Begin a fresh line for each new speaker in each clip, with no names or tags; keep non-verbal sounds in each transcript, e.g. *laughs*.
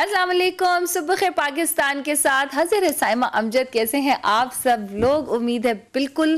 असलम सुबह पाकिस्तान के साथ हजर साइमा
अमजद कैसे हैं आप सब लोग उम्मीद है बिल्कुल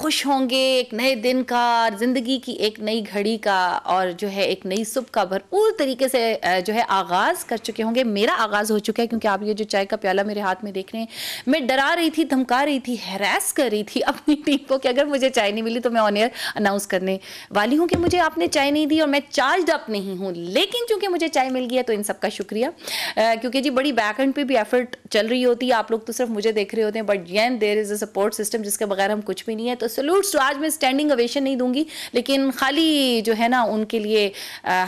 खुश होंगे एक नए दिन का और ज़िंदगी की एक नई घड़ी का और जो है एक नई सुबह का भरपूर तरीके से जो है आगाज़ कर चुके होंगे मेरा आगाज़ हो चुका है क्योंकि आप ये जो चाय का प्याला मेरे हाथ में देख रहे हैं मैं डरा रही थी धमका रही थी हैरास कर रही थी अपनी टीम को कि अगर मुझे चाय नहीं मिली तो मैं ऑन एयर अनाउंस करने वाली हूँ कि मुझे आपने चाय नहीं दी और मैं चार्ज अप नहीं हूँ लेकिन चूँकि मुझे चाय मिल गई है तो इन सबका शुक्र शुक्रिया क्योंकि जी बड़ी बैक एंड पे भी एफर्ट चल रही होती है आप लोग तो सिर्फ मुझे देख रहे होते हैं but then there is a support system जिसके बगैर हम कुछ भी नहीं है तो सल्यूट्स तो आज मैं स्टैंडिंग अवेशन नहीं दूंगी लेकिन खाली जो है ना उनके लिए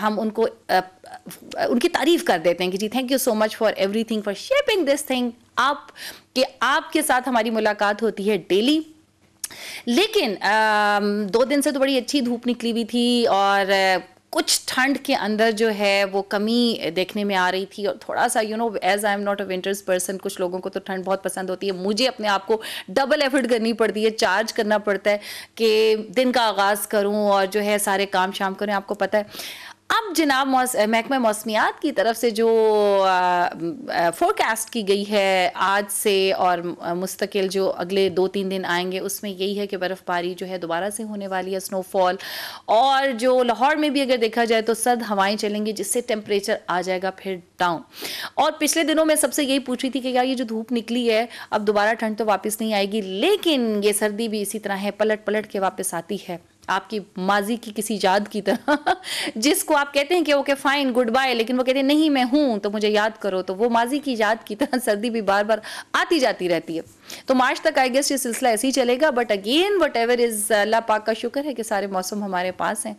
हम उनको उनकी तारीफ कर देते हैं कि जी thank you so much for everything for shaping this thing आप कि आपके साथ हमारी मुलाकात होती है डेली लेकिन आ, दो दिन से तो बड़ी अच्छी धूप निकली हुई थी और कुछ ठंड के अंदर जो है वो कमी देखने में आ रही थी और थोड़ा सा you know as I am not a winters person कुछ लोगों को तो ठंड बहुत पसंद होती है मुझे अपने आप को डबल एफर्ट करनी पड़ती है चार्ज करना पड़ता है कि दिन का आगाज़ करूँ और जो है सारे काम शाम करें आपको पता है अब जनाब महकमे मौसमियात की तरफ से जो फोरकास्ट की गई है आज से और मुस्तकिल जो अगले दो तीन दिन आएंगे उसमें यही है कि बर्फ़बारी जो है दोबारा से होने वाली है स्नोफॉल और जो लाहौर में भी अगर देखा जाए तो सर्द हवाएं चलेंगी जिससे टेम्परेचर आ जाएगा फिर डाउन और पिछले दिनों में सबसे यही पूछ रही थी कि यार ये जो धूप निकली है अब दोबारा ठंड तो वापस नहीं आएगी लेकिन ये सर्दी भी इसी तरह है पलट पलट के वापस आती है आपकी माजी की किसी याद की तरह *laughs* जिसको आप कहते हैं कि ओके फाइन गुड बाय लेकिन वो कहते हैं नहीं मैं हूं तो मुझे याद करो तो वो माजी की याद की तरह *laughs* सर्दी भी बार बार आती जाती रहती है तो मार्च तक आई गेस ये सिलसिला ऐसे ही चलेगा but again whatever is Allah पाक का शुक्र है कि सारे मौसम हमारे पास हैं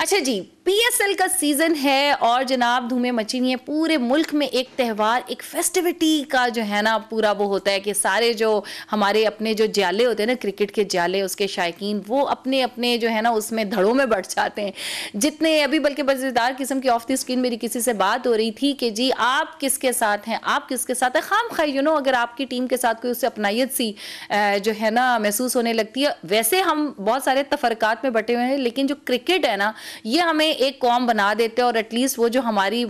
अच्छा जी पीएसएल का सीजन है और जनाब धूमे मची हुई है पूरे मुल्क में एक त्यौहार एक फेस्टिविटी का जो है ना पूरा वो होता है कि सारे जो हमारे अपने जो जाले होते हैं ना क्रिकेट के जाले उसके शायकीन वो अपने अपने जो है ना उसमें धड़ों में बढ़ जाते हैं जितने अभी बल्कि मजेदार किस्म की ऑफ द स्क्रीन मेरी किसी से बात हो रही थी कि जी आप किसके साथ हैं आप किसके साथ हैं खाम खा यू नो अगर आपकी टीम के साथ कोई उससे अपनाइत सी जो है ना महसूस होने लगती है वैसे हम बहुत सारे तफरकत में बटे हुए हैं लेकिन जो क्रिकेट है ना ये हमें एक कॉम बना देते हैं और एटलीस्ट वो जो हमारी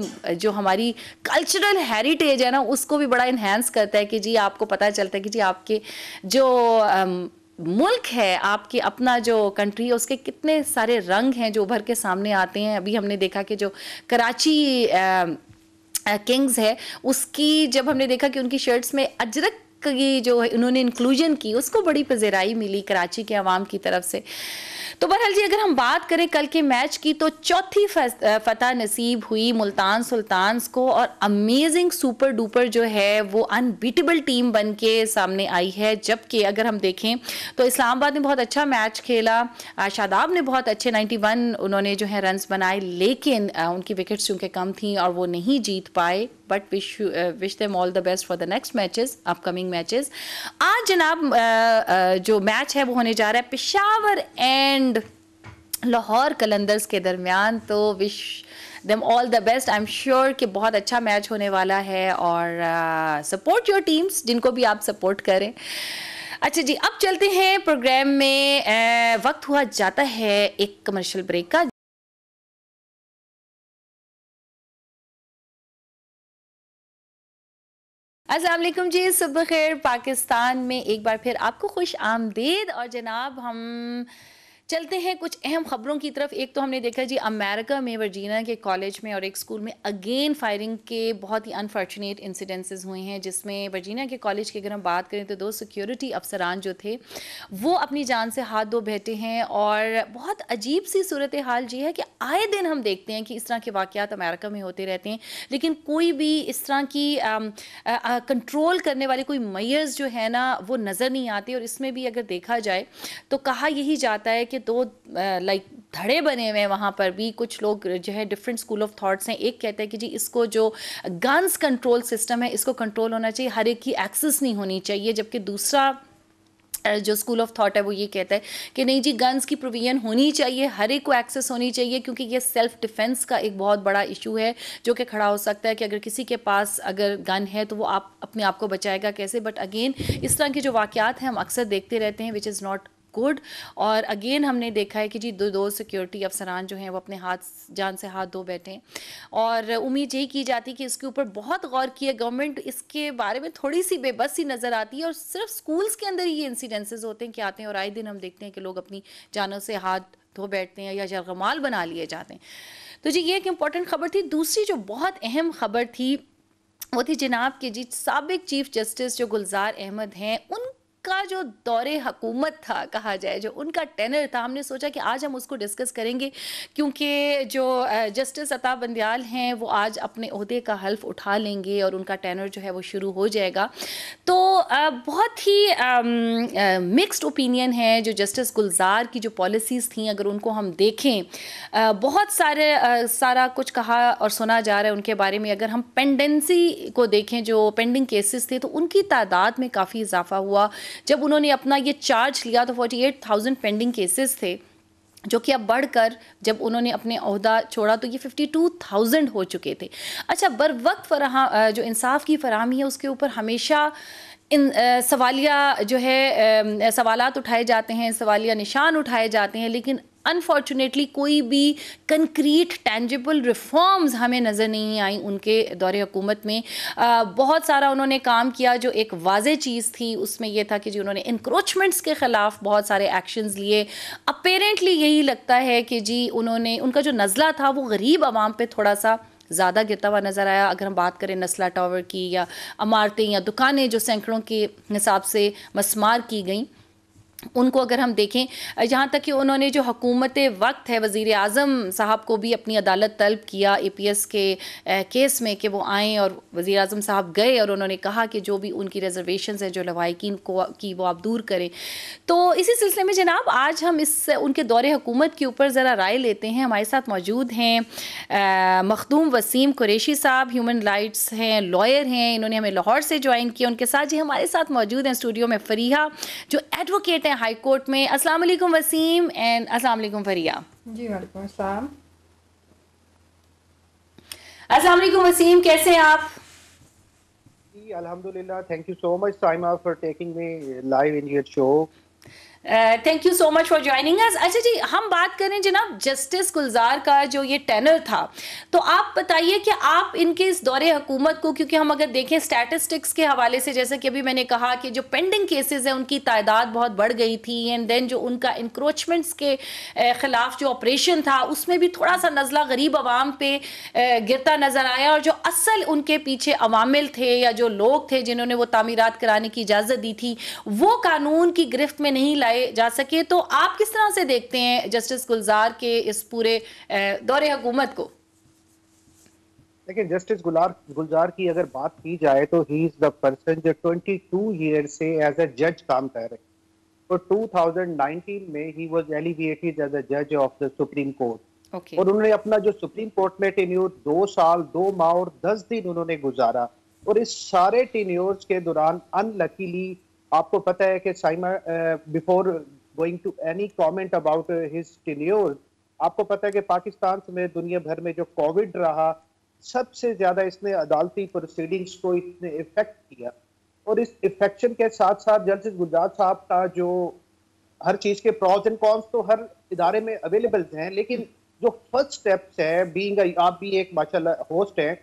जो हमारी कल्चरल हेरिटेज है ना उसको भी बड़ा इन्हेंस करता है कि जी आपको पता चलता है कि जी आपके जो अम, मुल्क है आपकी अपना जो कंट्री है उसके कितने सारे रंग हैं जो उभर के सामने आते हैं अभी हमने देखा कि जो कराची आ, किंग्स है उसकी जब हमने देखा कि उनकी शर्ट्स में अजरक की जो है उन्होंने इंक्लूजन की उसको बड़ी पजेराई मिली कराची के अवाम की तरफ से तो बहरहाल जी अगर हम बात करें कल के मैच की तो चौथी फतह नसीब हुई मुल्तान सुल्तान्स को और अमेजिंग सुपर डुपर जो है वो अनबीटेबल टीम बन के सामने आई है जबकि अगर हम देखें तो इस्लामाबाद ने बहुत अच्छा मैच खेला शादाब ने बहुत अच्छे 91 उन्होंने जो है रन्स बनाए लेकिन उनकी विकेट्स चूँकि कम थी और वो नहीं जीत पाए but wish wish them all the best for the next matches upcoming upcoming matches आज जनाब जो मैच है वो होने जा रहा है पिशावर एंड लाहौर कलंदर्स के दरमियान तो wish them all the best I am sure कि बहुत अच्छा मैच होने वाला है और सपोर्ट योर टीम्स जिनको भी आप सपोर्ट करें अच्छा जी अब चलते हैं प्रोग्राम में आ,
वक्त हुआ जाता है एक कमर्शियल ब्रेक का असलम जी
सुबह खैर पाकिस्तान में एक बार फिर आपको खुश आमदेद और जनाब हम चलते हैं कुछ अहम खबरों की तरफ एक तो हमने देखा जी अमेरिका में वर्जीना के कॉलेज में और एक स्कूल में अगेन फायरिंग के बहुत ही अनफॉर्चुनेट इंसिडेंसेस हुए हैं जिसमें वर्जीना के कॉलेज की अगर हम बात करें तो दो सिक्योरिटी अफसरान जो थे वो अपनी जान से हाथ धो बैठे हैं और बहुत अजीब सी सूरत हाल ये है कि आए दिन हम देखते हैं कि इस तरह के वाक़ात अमेरिका में होते रहते हैं लेकिन कोई भी इस तरह की कंट्रोल करने वाले कोई मैयर्स जो है ना वो नज़र नहीं आते और इसमें भी अगर देखा जाए तो कहा यही जाता है कि के दो लाइक धड़े बने हुए हैं वहाँ पर भी कुछ लोग जो है डिफरेंट स्कूल ऑफ थाट्स हैं एक कहता है कि जी इसको जो गन्स कंट्रोल सिस्टम है इसको कंट्रोल होना चाहिए हर एक की एक्सेस नहीं होनी चाहिए जबकि दूसरा जो स्कूल ऑफ थॉट है वो ये कहता है कि नहीं जी गन्स की प्रोविजन होनी चाहिए हर एक को एक्सेस होनी चाहिए क्योंकि ये सेल्फ डिफेंस का एक बहुत बड़ा इशू है जो कि खड़ा हो सकता है कि अगर किसी के पास अगर गन है तो वो आप अपने आप को बचाएगा कैसे बट अगेन इस तरह के जो वाक़ हैं हम अक्सर देखते रहते हैं विच इज़ नॉट गुड और अगेन हमने देखा है कि जी दो दो सिक्योरिटी अफसरान जो हैं वो अपने हाथ जान से हाथ धो बैठे और उम्मीद यही की जाती कि इसके ऊपर बहुत गौर किया गवर्नमेंट इसके बारे में थोड़ी सी बेबस ही नज़र आती है और सिर्फ स्कूल्स के अंदर ही ये इंसिडेंसेज होते हैं कि आते हैं और आए दिन हम देखते हैं कि लोग अपनी जानों से हाथ धो बैठते हैं या जरगमाल बना लिए जाते हैं तो जी ये एक इम्पॉर्टेंट खबर थी दूसरी जो बहुत अहम खबर थी वो थी जनाब के जी सबक चीफ जस्टिस जो गुलजार अहमद हैं उन उनका जो दौरे हकूमत था कहा जाए जो उनका टेनर था हमने सोचा कि आज हम उसको डिस्कस करेंगे क्योंकि जो जस्टिस अताब बंदयाल हैं वो आज अपने अहदे का हल्फ उठा लेंगे और उनका टेनर जो है वो शुरू हो जाएगा तो बहुत ही मिक्सड ओपिनियन है जो जस्टिस गुलजार की जो पॉलिसीज़ थी अगर उनको हम देखें बहुत सारे सारा कुछ कहा और सुना जा रहा है उनके बारे में अगर हम पेंडेंसी को देखें जो पेंडिंग केसेस थे तो उनकी तादाद में काफ़ी इजाफा हुआ जब उन्होंने अपना ये चार्ज लिया तो एट थाउजेंड पेंडिंग केसेस थे जो कि अब बढ़कर जब उन्होंने अपने अहदा छोड़ा तो ये फिफ्टी टू थाउजेंड हो चुके थे अच्छा बर वक्त फरहा जो इंसाफ की फरहमी है उसके ऊपर हमेशा इन सवालिया जो है सवालात उठाए जाते हैं सवालिया निशान उठाए जाते हैं लेकिन अनफॉर्चुनेटली कोई भी कंक्रीट टेंजिबल रिफॉर्म्स हमें नज़र नहीं आई उनके दौर हुकूमत में आ, बहुत सारा उन्होंने काम किया जो एक वाज चीज़ थी उसमें यह था कि जी उन्होंने इंक्रोचमेंट्स के ख़िलाफ़ बहुत सारे एक्शंस लिए अपेरेंटली यही लगता है कि जी उन्होंने उनका जो नज़ला था वो गरीब आवाम पर थोड़ा सा ज़्यादा गिरता हुआ नज़र आया अगर हम बात करें नस्ला टावर की या इमारतें या दुकानें जो सैकड़ों के हिसाब से मसमार की गई उनको अगर हम देखें जहाँ तक कि उन्होंने जो हकूमत वक्त है वज़ी अजम साहब को भी अपनी अदालत तलब किया ए पी एस के केस में कि वो आएँ और वज़ी अजम साहब गए और उन्होंने कहा कि जो भी उनकी रिजर्वेशन हैं जो लवाकिन को की वो आप दूर करें तो इसी सिलसिले में जनाब आज हम इस उनके दौरे हकूमत के ऊपर ज़रा राय लेते हैं हमारे साथ मौजूद हैं मखदूम वसीम क्रेशी साहब ह्यूमन राइट्स हैं लॉयर हैं इन्होंने हमें लाहौर से ज्वाइन किया उनके साथ जी हमारे साथ मौजूद हैं स्टूडियो में फरीहा जो एडवोकेट हैं हैं हाई कोर्ट में अस्सलाम वालेकुम वसीम एंड अस्सलाम वालेकुम फरिया
जी वालेकुम अस्सलाम
अस्सलाम वालेकुम वसीम कैसे हैं आप
जी अल्हम्दुलिल्लाह thank you so much Saima for taking me live in your show
thank you so much for joining us अच्छा जी हम बात करें जनाब जस्टिस गुलजार का जो ये टेनर था तो आप बताइए कि आप इनके इस दौरे हुकूमत को क्योंकि हम अगर देखें स्टैटिस्टिक्स के हवाले से जैसे कि अभी मैंने कहा कि जो पेंडिंग केसेस हैं उनकी तादाद बहुत बढ़ गई थी एंड देन जो उनका इंक्रोचमेंट्स के uh, ख़िलाफ़ जो ऑपरेशन था उसमें भी थोड़ा सा नज़ला गरीब आवाम पे uh, गिरता नज़र आया और जो असल उनके पीछे अवामिल थे या जो लोग थे जिन्होंने वो तमीरत कराने की इजाज़त दी थी वो कानून की गिरफ्त में नहीं लाए लगाए जा सके तो आप किस तरह से देखते हैं जस्टिस गुलजार के इस पूरे दौरे हुकूमत को
लेकिन जस्टिस गुलार गुलजार की अगर बात की जाए तो ही इज द पर्सन जो 22 ईयर से एज अ जज काम कर रहे और 2019 तो में ही वाज एलिविएटेड एज अ जज ऑफ द सुप्रीम कोर्ट और उन्होंने अपना जो सुप्रीम कोर्ट में टेन्योर दो साल दो माह और दस दिन उन्होंने गुजारा और इस सारे टेन्योर्स के दौरान अनलकीली आपको पता है कि Saima before going to any comment about his tenure आपको पता है कि पाकिस्तान में दुनिया भर में जो कोविड रहा सबसे ज्यादा इसने अदालती प्रोसीडिंग्स को इसने इफेक्ट किया और इस इफेक्शन के साथ साथ जस्टिस गुजरात साहब का जो हर चीज के प्रॉज एंड कॉन्स तो हर इदारे में अवेलेबल हैं लेकिन जो फर्स्ट स्टेप्स है बीइंग आप भी एक माशाल्लाह होस्ट हैं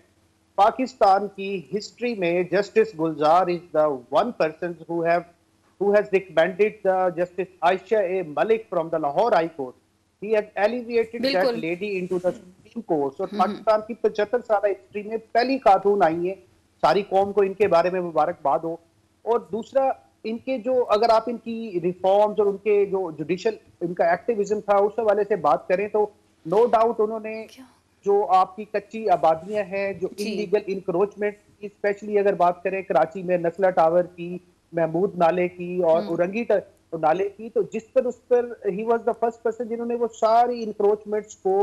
पाकिस्तान की हिस्ट्री में justice Gulzar is the one person who has recommended the justice Ayesha A Malik from the Lahore high court he has elevated that lady into the supreme court और पाकिस्तान की 75 साल हिस्ट्री में पहली खातून आई है सारी कौम को इनके बारे में मुबारकबाद हो और दूसरा इनके जो अगर आप इनकी रिफॉर्म्स और उनके जो जुडिशल इनका एक्टिविज्म था उस हवाले से बात करें तो नो डाउट उन्होंने जो आपकी कच्ची आबादियां हैं जो इलीगल इंक्रोचमेंट की स्पेशली अगर बात करें कराची में नस्ला टावर की महमूद नाले की और उरंगी हम्म। नाले की तो जिस पर उस पर he was the first person जिन्होंने वो सारी इंक्रोचमेंट्स को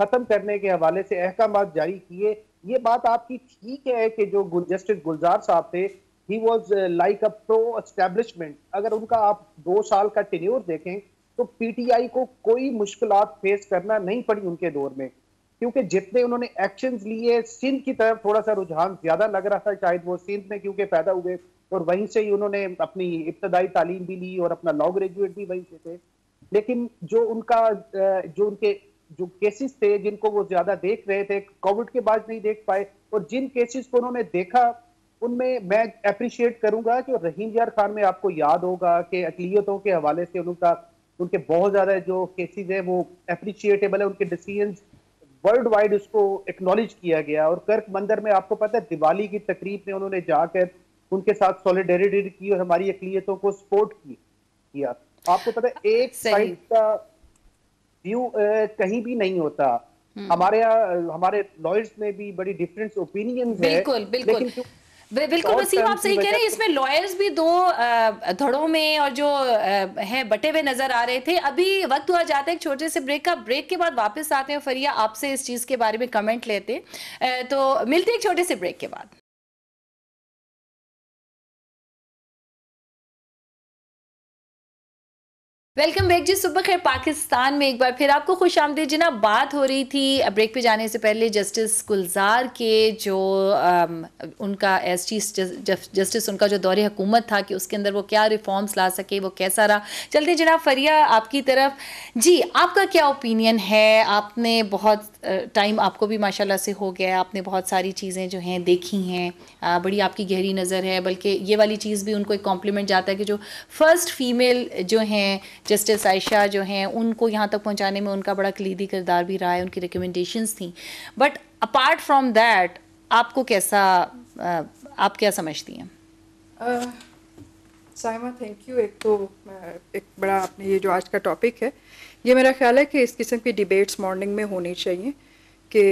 खत्म करने के हवाले से अहकाम जारी किए ये बात आपकी ठीक है कि जो जस्टिस गुलजार साहब थे he was like a pro establishment अगर उनका आप दो साल का टेन्योर देखें तो पीटीआई को कोई मुश्किल फेस करना नहीं पड़ी उनके दौर में क्योंकि जितने उन्होंने एक्शन लिए सिंध की तरफ थोड़ा सा रुझान ज्यादा लग रहा था शायद वो सिंध में क्योंकि पैदा हुए और वहीं से ही उन्होंने अपनी इब्तदाई तालीम भी ली और अपना लॉ ग्रेजुएट भी वहीं से थे लेकिन जो उनका जो उनके जो केसेस थे जिनको वो ज्यादा देख रहे थे कोविड के बाद नहीं देख पाए और जिन केसेस को उन्होंने देखा उनमें मैं अप्रिशिएट करूंगा कि रहीम यार खान में आपको याद होगा कि अकलीतों के हवाले से उनका उनके बहुत ज़्यादा जो केसेस है वो अप्रिशिएटेबल है उनके डिसीजन वर्ल्ड वाइड उसको एक्नोलेज किया गया और कर्क मंदिर में आपको पता है दिवाली की तकरीब में उन्होंने जाकर उनके साथ सॉलिडेरिटी की और हमारी अकलीतों को सपोर्ट की किया आपको पता है हाँ, एक साइड का व्यू कहीं भी नहीं होता हम्म। हमारे यहाँ हमारे लॉयर्स में भी बड़ी डिफरेंस ओपिनियन है बिल्कुल बिल्कुल बिल्कुल वसीम तो आप सही कह रहे हैं इसमें
लॉयर्स भी दो धड़ों में और जो है बटे हुए नजर आ रहे थे अभी वक्त हुआ जाता है एक छोटे से ब्रेक का ब्रेक के बाद वापस आते हैं फरिया आपसे इस चीज के बारे में कमेंट लेते
तो मिलते एक छोटे से ब्रेक के बाद वेलकम बैक जी सुबह खैर
पाकिस्तान में एक बार फिर आपको खुश आमदी जना बात हो रही थी ब्रेक पे जाने से पहले जस्टिस गुलजार के जो आम, उनका एस चीफ जस्टिस उनका जो दौरे हुकूमत था कि उसके अंदर वो क्या रिफॉर्म्स ला सके वो कैसा रहा चलते जनाब फरिया आपकी तरफ जी आपका क्या ओपिनियन है आपने बहुत टाइम आपको भी माशाला से हो गया आपने बहुत सारी चीज़ें जो हैं देखी हैं बड़ी आपकी गहरी नज़र है बल्कि ये वाली चीज़ भी उनको एक कॉम्प्लीमेंट जाता है कि जो फ़र्स्ट फीमेल जो हैं जस्टिस आयशा जो हैं उनको यहाँ तक पहुँचाने में उनका बड़ा कलीदी किरदार भी रहा है उनकी रिकमेंडेशंस थी बट अपार्ट फ्रॉम दैट आपको कैसा आप क्या समझती हैं
uh, साइमा थैंक यू एक तो एक बड़ा आपने ये जो आज का टॉपिक है ये मेरा ख्याल है कि इस किस्म की डिबेट्स मॉर्निंग में होनी चाहिए कि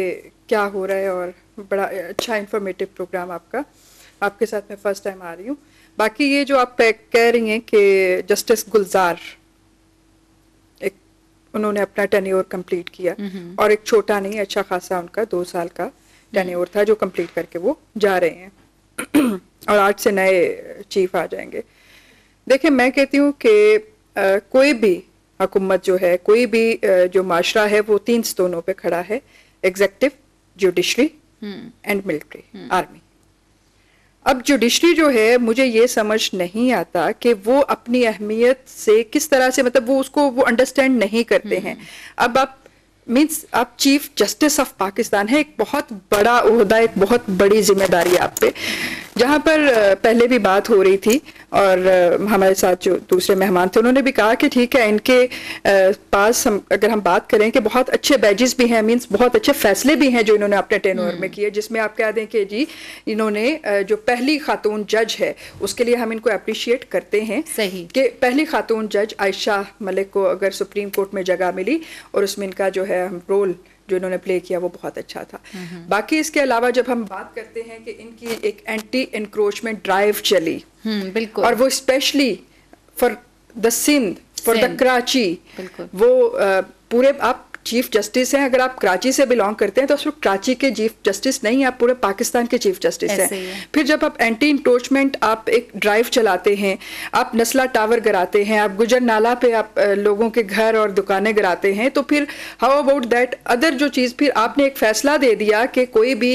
क्या हो रहा है और बड़ा अच्छा इन्फॉर्मेटिव प्रोग्राम आपका आपके साथ मैं फर्स्ट टाइम आ रही हूँ बाकी ये जो आप कह रही हैं कि जस्टिस गुलजार एक उन्होंने अपना टेन्योर कंप्लीट किया और एक छोटा नहीं अच्छा खासा उनका दो साल का टेन्योर था जो कंप्लीट करके वो जा रहे हैं *clears throat* और आज से नए चीफ आ जाएंगे देखिए मैं कहती हूँ कि कोई भी हुकूमत जो है कोई भी आ, जो माशरा है वो तीन स्तोनों पे खड़ा है executive judiciary and military army अब जुडिशरी जो है मुझे ये समझ नहीं आता कि वो अपनी अहमियत से किस तरह से मतलब वो उसको वो अंडरस्टैंड नहीं करते हैं hmm. अब आप मीन्स आप चीफ जस्टिस ऑफ पाकिस्तान है एक बहुत बड़ा उहदा एक बहुत बड़ी जिम्मेदारी आप पे जहाँ पर पहले भी बात हो रही थी और हमारे साथ जो दूसरे मेहमान थे उन्होंने भी कहा कि ठीक है इनके पास हम अगर हम बात करें कि बहुत अच्छे बैजेस भी हैं मीन्स बहुत अच्छे फैसले भी हैं जो इन्होंने अपने टेन ओवर में हम्म। किए जिसमें आप कह दें कि जी इन्होंने जो पहली खातून जज है उसके लिए हम इनको अप्रिशिएट करते हैं सही कि पहली खातून जज आयशा मलिक को अगर सुप्रीम कोर्ट में जगह मिली और उसमें इनका जो है रोल जो इन्होंने प्ले किया वो बहुत अच्छा था बाकी इसके अलावा जब हम बात करते हैं कि इनकी एक एंटी एनक्रोचमेंट ड्राइव चली हम्म, बिल्कुल और वो specially for the Sindh for the Karachi वो पूरे आप चीफ जस्टिस हैं अगर आप कराची से बिलोंग करते हैं तो सिर्फ कराची के चीफ जस्टिस नहीं आप पूरे पाकिस्तान के चीफ जस्टिस हैं है। फिर जब आप एंटी इंक्रोचमेंट आप एक ड्राइव चलाते हैं आप नस्ला टावर गराते हैं आप गुजर नाला पे आप लोगों के घर और दुकानें गराते हैं तो फिर हाउ अबाउट दैट अदर जो चीज़ फिर आपने एक फैसला दे दिया कि कोई भी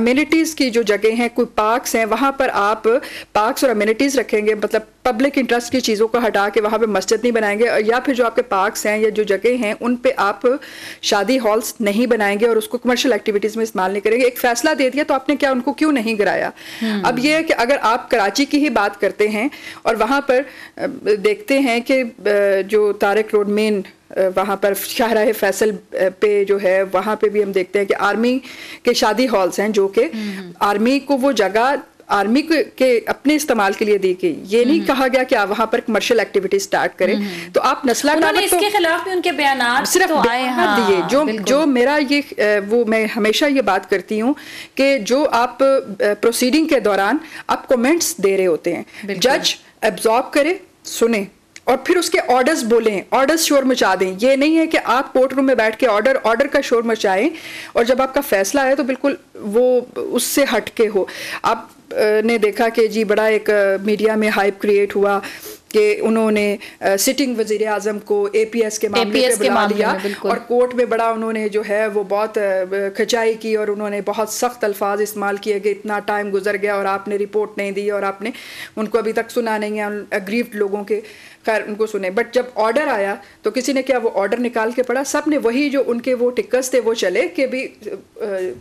अम्यूनिटीज़ की जो जगह हैं कोई पार्कस हैं वहाँ पर आप पार्क और अम्यूनिटीज़ रखेंगे मतलब पब्लिक इंटरेस्ट की चीज़ों को हटा के वहाँ पे मस्जिद नहीं बनाएंगे या फिर जो आपके पार्क्स हैं या जो जगह हैं उन पे आप शादी हॉल्स नहीं बनाएंगे और उसको कमर्शियल एक्टिविटीज़ में इस्तेमाल नहीं करेंगे एक फैसला दे दिया तो आपने क्या उनको क्यों नहीं गिराया हम्म। अब ये है कि अगर आप कराची की ही बात करते हैं और वहाँ पर देखते हैं कि जो तारक रोड मेन वहाँ पर शाहराह फैसल पे जो है वहाँ पे भी हम देखते हैं कि आर्मी के शादी हॉल्स हैं जो कि हम्म। आर्मी को वो जगह आर्मी के, के अपने इस्तेमाल के लिए दी गई ये नहीं नहीं हम्म। कहा गया कि आप वहां पर कमर्शियल एक्टिविटी स्टार्ट करें हम्म। तो आप नस्ला तो- इसके खिलाफ
भी उनके बयान सिर्फ तो आए हाँ, दिए जो
जो मेरा ये वो मैं हमेशा ये बात करती हूँ कि जो आप प्रोसीडिंग के दौरान आप कमेंट्स दे रहे होते हैं जज एब्जॉर्ब करे सुने और फिर उसके ऑर्डर्स बोलें ऑर्डर्स शोर मचा दें ये नहीं है कि आप कोर्ट रूम में बैठ के ऑर्डर ऑर्डर का शोर मचाएं और जब आपका फैसला है तो बिल्कुल वो उससे हटके हो आप ने देखा कि जी बड़ा एक मीडिया में हाइप क्रिएट हुआ कि उन्होंने सिटिंग वजीर आजम को ए पी एस के मामले पे बुला लिया और कोर्ट में बड़ा उन्होंने जो है वो बहुत खिंचाई की और उन्होंने बहुत सख्त अल्फाज इस्तेमाल किए कि इतना टाइम गुजर गया और आपने रिपोर्ट नहीं दी और आपने उनको अभी तक सुना नहीं है अग्रीव लोगों के खैर उनको सुने बट जब ऑर्डर आया तो किसी ने क्या वो ऑर्डर निकाल के पढ़ा सब ने वही जो उनके वो टिक्कस थे वो चले कि भी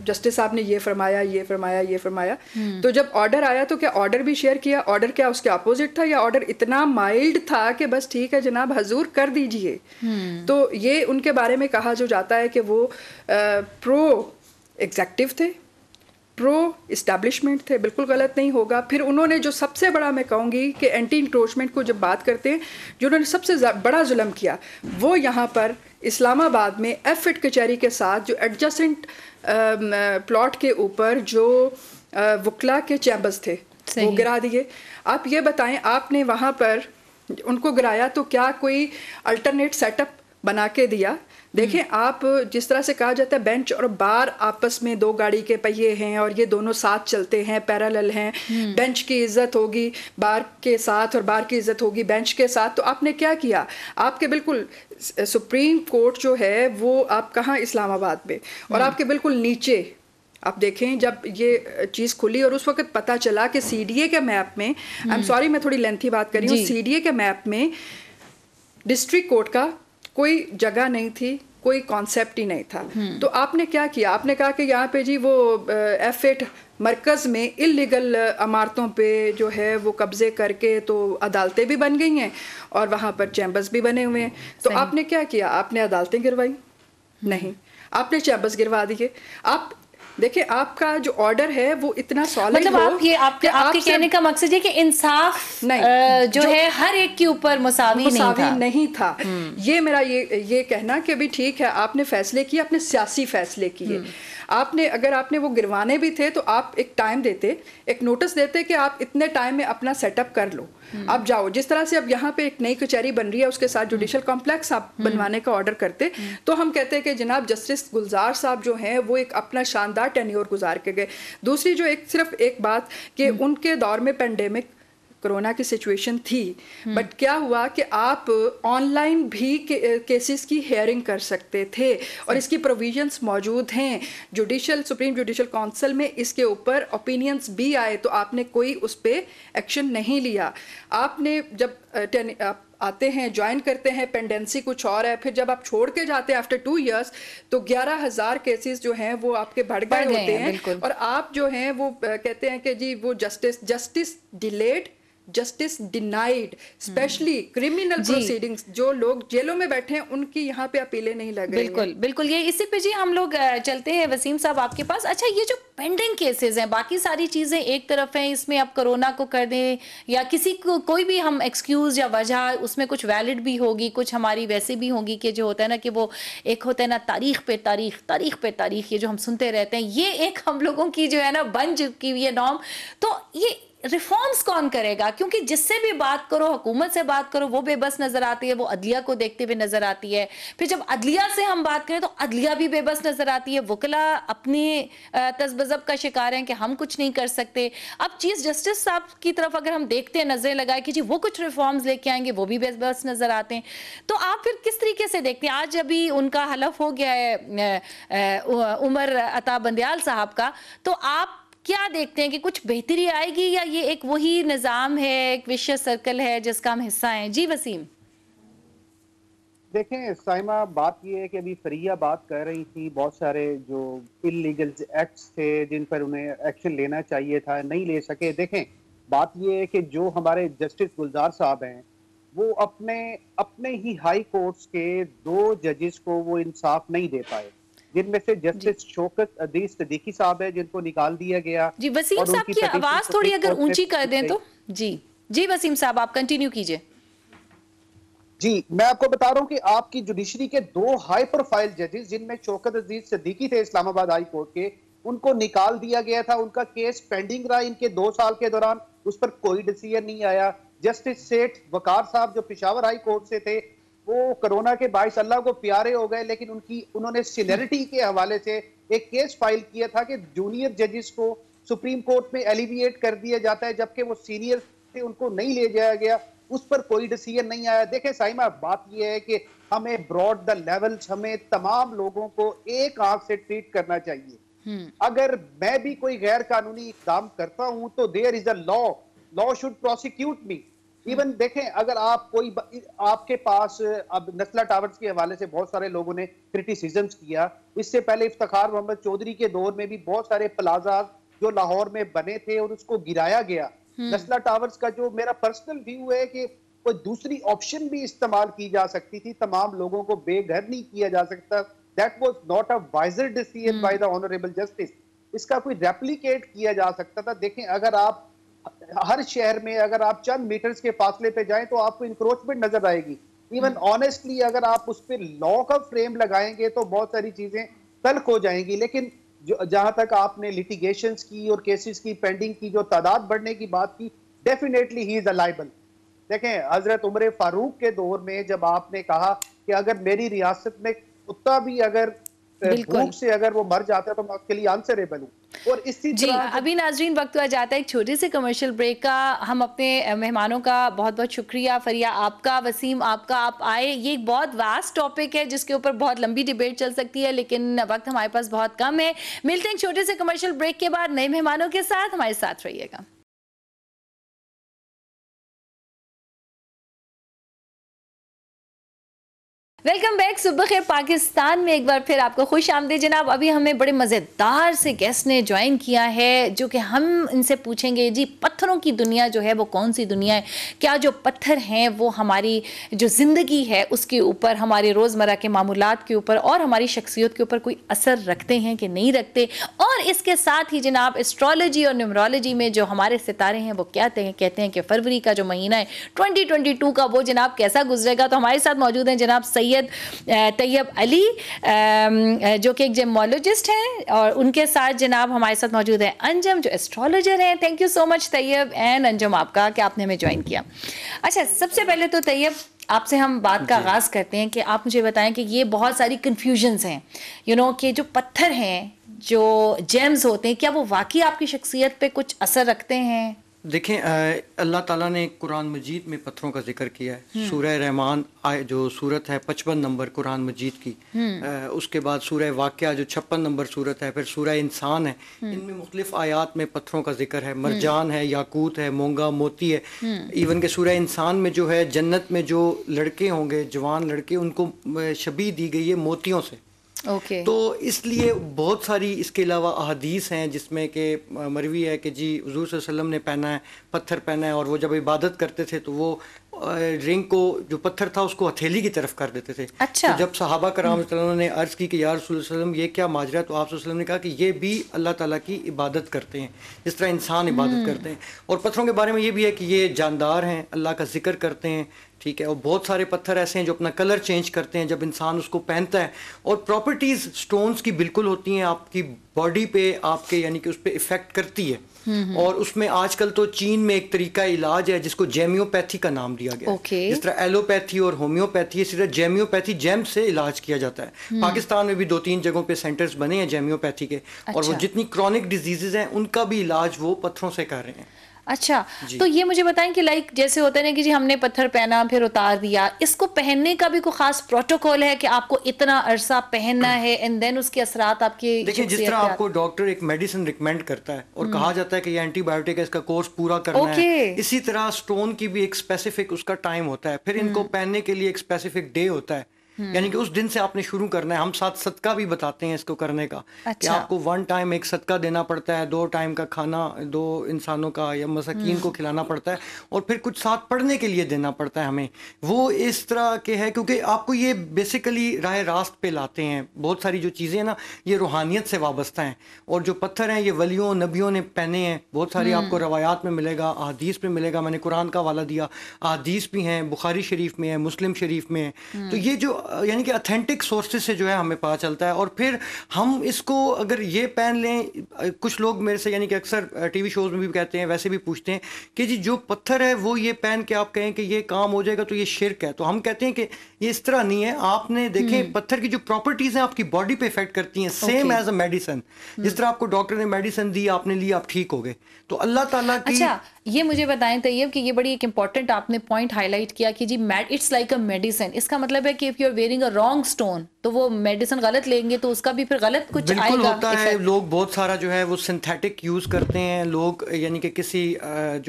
जस्टिस साहब ने ये फरमाया ये फरमाया ये फरमाया हम्म। तो जब ऑर्डर आया तो क्या ऑर्डर भी शेयर किया ऑर्डर क्या उसके अपोजिट था या ऑर्डर इतना माइल्ड था कि बस ठीक है जनाब हजूर कर दीजिए हम्म। तो ये उनके बारे में कहा जो जाता है कि वो प्रो एग्जैक्टिव थे प्रो इस्टेब्लिशमेंट थे बिल्कुल गलत नहीं होगा फिर उन्होंने जो सबसे बड़ा मैं कहूँगी कि एंटी इंक्रोचमेंट को जब बात करते हैं जो उन्होंने सबसे बड़ा जुल्म किया वो यहाँ पर इस्लामाबाद में एफ एड कचहरी के साथ जो एडजसेंट प्लॉट के ऊपर जो आ, वकला के चैम्बर्स थे वो गिरा दिए आप ये बताएं आपने वहाँ पर उनको गिराया तो क्या कोई अल्टरनेट सेटअप बना के दिया देखें आप जिस तरह से कहा जाता है बेंच और बार आपस में दो गाड़ी के पहिए हैं और ये दोनों साथ चलते हैं पैरेलल हैं हम्म। बेंच की इज्जत होगी बार के साथ और बार की इज्जत होगी बेंच के साथ तो आपने क्या किया आपके बिल्कुल सुप्रीम कोर्ट जो है वो आप कहाँ इस्लामाबाद में और हम्म। आपके बिल्कुल नीचे आप देखें जब ये चीज़ खुली और उस वक्त पता चला कि ए के मैप में आई एम सॉरी मैं थोड़ी लेंथी बात कर रही हूँ ए के मैप में डिस्ट्रिक्ट कोर्ट का कोई जगह नहीं थी कोई कॉन्सेप्ट ही नहीं था हम्म। तो आपने क्या किया आपने कहा कि यहाँ पे जी वो एफ एट मरकज़ में इलीगल इमारतों पे जो है वो कब्ज़े करके तो अदालतें भी बन गई हैं और वहाँ पर चैम्बर्स भी बने हुए हैं तो आपने क्या किया आपने अदालतें गिरवाई नहीं आपने चैम्बर्स गिरवा दिए आप देखिए आपका जो ऑर्डर है वो इतना सॉलिड मतलब आप ये आपके आपके आप कहने का मकसद है कि इंसाफ नहीं आ, जो, जो है हर एक के ऊपर मुसावी नहीं था, नहीं था। हम्म। ये मेरा ये ये कहना कि अभी ठीक है आपने फैसले किए अपने सियासी फैसले किए हम्म। आपने अगर आपने वो गिरवाने भी थे तो आप एक टाइम देते एक नोटिस देते कि आप इतने टाइम में अपना सेटअप कर लो हम्म। आप जाओ जिस तरह से अब यहाँ पे एक नई कचहरी बन रही है उसके साथ जुडिशल कॉम्प्लेक्स हम्म। आप हम्म। बनवाने का ऑर्डर करते तो हम कहते हैं कि जनाब जस्टिस गुलजार साहब जो हैं वो एक अपना शानदार टेन्योर गुजार के गए दूसरी जो एक सिर्फ एक बात कि उनके दौर में पेंडेमिक कोरोना की सिचुएशन थी बट हम्म। क्या हुआ कि आप ऑनलाइन भी के, केसेस की हेयरिंग कर सकते थे और इसकी प्रोविजंस मौजूद हैं जुडिशल सुप्रीम जुडिशल काउंसिल में इसके ऊपर ओपिनियंस भी आए तो आपने कोई उस पर एक्शन नहीं लिया आपने जब टेन, आप आते हैं ज्वाइन करते हैं पेंडेंसी कुछ और है फिर जब आप छोड़ के जाते हैं आफ्टर टू इयर्स तो ग्यारह हजार केसेस जो हैं वो आपके बढ़ गए होते हैं, हैं और आप जो हैं वो कहते हैं कि जी वो justice justice delayed justice denied specially criminal proceedings जो लोग जेलों में बैठे हैं उनकी यहाँ पे अपीलें नहीं लग रही बिल्कुल
बिल्कुल ये इसी पे जी हम लोग चलते हैं वसीम साहब आपके पास अच्छा ये जो पेंडिंग केसेस हैं बाकी सारी चीजें एक तरफ हैं इसमें आप कोरोना को कर दें या किसी को कोई भी हम एक्सक्यूज या वजह उसमें कुछ वैलिड भी होगी कुछ हमारी वैसे भी होगी कि जो होता है ना कि वो एक होता है ना तारीख पे तारीख तारीख पे तारीख ये जो हम सुनते रहते हैं ये एक हम लोगों की जो है ना बन चुकी हुई है नॉम तो ये रिफॉर्म्स कौन करेगा क्योंकि जिससे भी बात करो हुकूमत से बात करो वो बेबस नजर आती है वो अदलिया को देखते हुए नजर आती है फिर जब अदलिया से हम बात करें तो अदलिया भी बेबस नजर आती है वकला अपने तस्बजब का शिकार है कि हम कुछ नहीं कर सकते अब चीफ जस्टिस साहब की तरफ अगर हम देखते हैं नजरें लगाए कि जी वो कुछ रिफॉर्म्स लेके आएंगे वो भी बेबस नजर आते हैं तो आप फिर किस तरीके से देखते हैं आज अभी उनका हलफ हो गया है उमर अता बंदयाल साहब का तो आप क्या देखते हैं कि कुछ बेहतरी आएगी या ये एक वही निज़ाम है एक विश्व सर्कल है जिसका हम हिस्सा हैं जी वसीम
देखें साइमा बात ये है कि अभी फरिया बात कर रही थी बहुत सारे जो इलीगल एक्ट्स थे जिन पर उन्हें एक्शन लेना चाहिए था नहीं ले सके देखें बात ये है कि जो हमारे जस्टिस गुलजार साहब हैं वो अपने अपने ही हाई कोर्ट्स के दो जजेस को वो इंसाफ नहीं दे पाए जिनमें से जस्टिस शोकत अदीस सदीकी साहब है जिनको निकाल दिया गया जी वसीम साहब की आवाज थोड़ी अगर ऊंची कर दें तो
जी जी वसीम साहब आप कंटिन्यू कीजिए
जी मैं आपको बता रहा हूं कि आपकी जुडिशरी के दो हाई प्रोफाइल जजेस जिनमें शोकत अजीज सिद्दीकी थे इस्लामाबाद हाई कोर्ट के उनको निकाल दिया गया था उनका केस पेंडिंग रहा इनके दो साल के दौरान उस पर कोई डिसीजन नहीं आया जस्टिस सेठ वकार साहब जो पिशावर हाई कोर्ट से थे वो कोरोना के बाईस अल्लाह को प्यारे हो गए लेकिन उनकी उन्होंने सीनियरिटी के हवाले से एक केस फाइल किया था कि जूनियर जजेस को सुप्रीम कोर्ट में एलिविएट कर दिया जाता है जबकि वो सीनियर थे उनको नहीं ले जाया गया उस पर कोई डिसीजन नहीं आया देखें साइमा बात यह है कि हमें ब्रॉड द लेवल्स हमें तमाम लोगों को एक आंख से ट्रीट करना चाहिए हम्म। अगर मैं भी कोई गैर कानूनी काम करता हूं तो there is a law law should prosecute me even hmm. देखें अगर आप कोई आपके पास अब नस्ला टावर्स के हवाले से बहुत सारे लोगों ने क्रिटिसिज्म किया इससे पहले इफ्तार मोहम्मद चौधरी के दौर में भी बहुत सारे प्लाजा जो लाहौर में बने थे और उसको गिराया गया hmm. नस्ला टावर्स का जो मेरा पर्सनल व्यू है कि कोई दूसरी ऑप्शन भी इस्तेमाल की जा सकती थी तमाम लोगों को बेघर नहीं किया जा सकता that was not a wiser decision by the honourable justice इसका कोई रेप्लीकेट किया जा सकता था देखें अगर आप हर शहर में अगर आप चंद मीटर्स के फासले पे जाएं तो आपको इंक्रोचमेंट नजर आएगी इवन ऑनेस्टली हम्म। अगर आप उस पर लॉ का फ्रेम लगाएंगे तो बहुत सारी चीजें तल्ख हो जाएंगी लेकिन जहां तक आपने लिटिगेशन की और केसेस की पेंडिंग की जो तादाद बढ़ने की बात की डेफिनेटली ही इज अलाइबल देखें हजरत उम्र फारूक के दौर में जब आपने कहा कि अगर मेरी रियासत में कुत्ता भी अगर भूख से अगर वो मर जाता है तो मैं उसके लिए आंसरेबल हूँ
और इसी जी अभी नाजरीन वक्त आ जाता है एक छोटे से कमर्शियल ब्रेक का हम अपने मेहमानों का बहुत बहुत शुक्रिया फरिया आपका वसीम आपका आप आए ये एक बहुत वास्ट टॉपिक है जिसके ऊपर बहुत लंबी डिबेट चल सकती है लेकिन वक्त हमारे पास बहुत कम है मिलते हैं छोटे
से कमर्शियल ब्रेक के बाद नए मेहमानों के साथ हमारे साथ रहिएगा
वेलकम बैक सुबह खैर पाकिस्तान में एक बार फिर आपको खुश आमदी जनाब अभी हमें बड़े मज़ेदार से गेस्ट ने ज्वाइन किया है जो कि हम इनसे पूछेंगे जी पत्थरों की दुनिया जो है वो कौन सी दुनिया है क्या जो पत्थर हैं वो हमारी जो ज़िंदगी है उसके ऊपर हमारे रोज़मर्रा के मामूलत के ऊपर और हमारी शख्सियत के ऊपर कोई असर रखते हैं कि नहीं रखते और इसके साथ ही जनाब एस्ट्रोलॉजी और न्यूमरोलॉजी में जो हमारे सितारे हैं वो क्या हैं कहते हैं कि फरवरी का जो महीना है ट्वेंटी का वो जनाब कैसा गुजरेगा तो हमारे साथ मौजूद हैं जनाब सही सैयद तैयब अली जो कि एक जेमोलॉजिस्ट हैं और उनके साथ जनाब हमारे साथ मौजूद हैं अंजम जो एस्ट्रोलॉजर हैं thank you so much Tayyab and Anjum आपका कि आपने हमें ज्वाइन किया अच्छा सबसे पहले तो तैयब आपसे हम बात का आगाज़ करते हैं कि आप मुझे बताएं कि ये बहुत सारी कन्फ्यूजन्स हैं यू नो कि जो पत्थर हैं जो जेम्स होते हैं क्या वो वाकई आपकी शख्सियत पे कुछ असर रखते हैं
देखें अल्लाह ताला ने कुरान मजीद में पत्थरों का जिक्र किया है हम्म। सूर्य रहमान जो सूरत है पचपन नंबर कुरान मजीद की आ, हम्म। उसके बाद सूर्य वाक्य जो छप्पन नंबर सूरत है फिर सूर्य इंसान है हम्म। इनमें मुख्तलिफ आयात में पत्थरों का जिक्र है मरजान है याकूत है मोंगा मोती
है इवन
के सूर्य इंसान में जो है जन्नत में जो लड़के होंगे जवान लड़के उनको शबी दी गई है मोतियों से
okay. तो इसलिए
बहुत सारी इसके अलावा अहदीस हैं जिसमें के मरवी है कि जी हजूर वसम ने पहना है पत्थर पहना है और वो जब इबादत करते थे तो वो रिंग को जो पत्थर था उसको हथेली की तरफ कर देते थे तो अच्छा तो जब सहाबा हम्म। कराम ने अर्ज की कि यार वसल्लम ये क्या माजरा तो आप ने कहा कि ये भी अल्लाह ताला की इबादत करते हैं जिस तरह इंसान हम्म। इबादत करते हैं और पत्थरों के बारे में ये भी है कि ये जानदार हैं अल्लाह का जिक्र करते हैं ठीक है और बहुत सारे पत्थर ऐसे हैं जो अपना कलर चेंज करते हैं जब इंसान उसको पहनता है और प्रॉपर्टीज़ स्टोन्स की बिल्कुल होती हैं आपकी बॉडी पे आपके यानी कि उस पर इफ़ेक्ट करती है और उसमें आजकल तो चीन में एक तरीका इलाज है जिसको जेमियोपैथी का नाम दिया गया okay. जिस तरह एलोपैथी और होम्योपैथी इसी तरह जेमियोपैथी जेम से इलाज किया जाता है हम्म। पाकिस्तान में भी दो तीन जगहों पे सेंटर्स बने हैं जेमियोपैथी के अच्छा। और वो अच्छा। जितनी क्रॉनिक डिजीजेज हैं उनका भी इलाज वो पत्थरों से कर रहे हैं
अच्छा तो ये मुझे बताएं कि लाइक जैसे होता है ना कि जी हमने पत्थर पहना फिर उतार दिया इसको पहनने का भी कोई खास प्रोटोकॉल है कि आपको इतना अरसा पहनना *clears throat* है एंड देन उसके असरात आपके देखिए जिस तरह आपको
डॉक्टर एक मेडिसिन रिकमेंड करता है और हम्म। कहा जाता है कि ये एंटीबायोटिक है इसका कोर्स पूरा करना है इसी तरह स्टोन की भी एक स्पेसिफिक उसका टाइम होता है फिर इनको हम्म। पहनने के लिए एक स्पेसिफिक डे होता है यानी कि उस दिन से आपने शुरू करना है हम साथ सदका भी बताते हैं इसको करने का अच्छा। कि आपको वन टाइम एक सदका देना पड़ता है दो टाइम का खाना दो इंसानों का या मसाकिन को हम्म। खिलाना पड़ता है और फिर कुछ साथ पढ़ने के लिए देना पड़ता है हमें वो इस तरह के है क्योंकि आपको ये बेसिकली राह रास्त पे लाते हैं बहुत सारी जो चीज़ें हैं ना ये रूहानियत से वाबस्ता हैं और जो पत्थर हैं ये वलियों नबियों ने पहने हैं बहुत सारी हम्म। आपको रवायात में मिलेगा अदीस में मिलेगा मैंने कुरान का वाला दिया अदीस भी हैं बुखारी शरीफ में है मुस्लिम शरीफ में है तो हम्म। ये जो यानी कि अथेंटिक सोर्सेज से जो है हमें पता चलता है और फिर हम इसको अगर ये पहन लें कुछ लोग मेरे से यानी कि अक्सर टीवी शोज़ में भी कहते हैं वैसे भी पूछते हैं कि जी जो पत्थर है वो ये पहन के आप कहें कि ये काम हो जाएगा तो ये शिरक है तो हम कहते हैं कि ये इस तरह नहीं है आपने देखें हम्म। पत्थर की जो प्रॉपर्टीज़ हैं आपकी बॉडी पर इफेक्ट करती हैं सेम एज अ मेडिसन जिस हम्म। तरह आपको डॉक्टर ने मेडिसिन दी आपने ली आप ठीक हो गए तो अल्लाह ताला की अच्छा
ये मुझे बताएं तैयब कि ये बड़ी एक इंपॉर्टेंट आपने पॉइंट हाईलाइट किया कि जी इट्स लाइक अ मेडिसिन इसका मतलब है कि if you are wearing a wrong stone तो वो मेडिसिन गलत लेंगे तो उसका भी फिर गलत कुछ बिल्कुल आएगा होता है
लोग बहुत सारा जो है वो सिंथेटिक यूज़ करते हैं लोग यानी कि किसी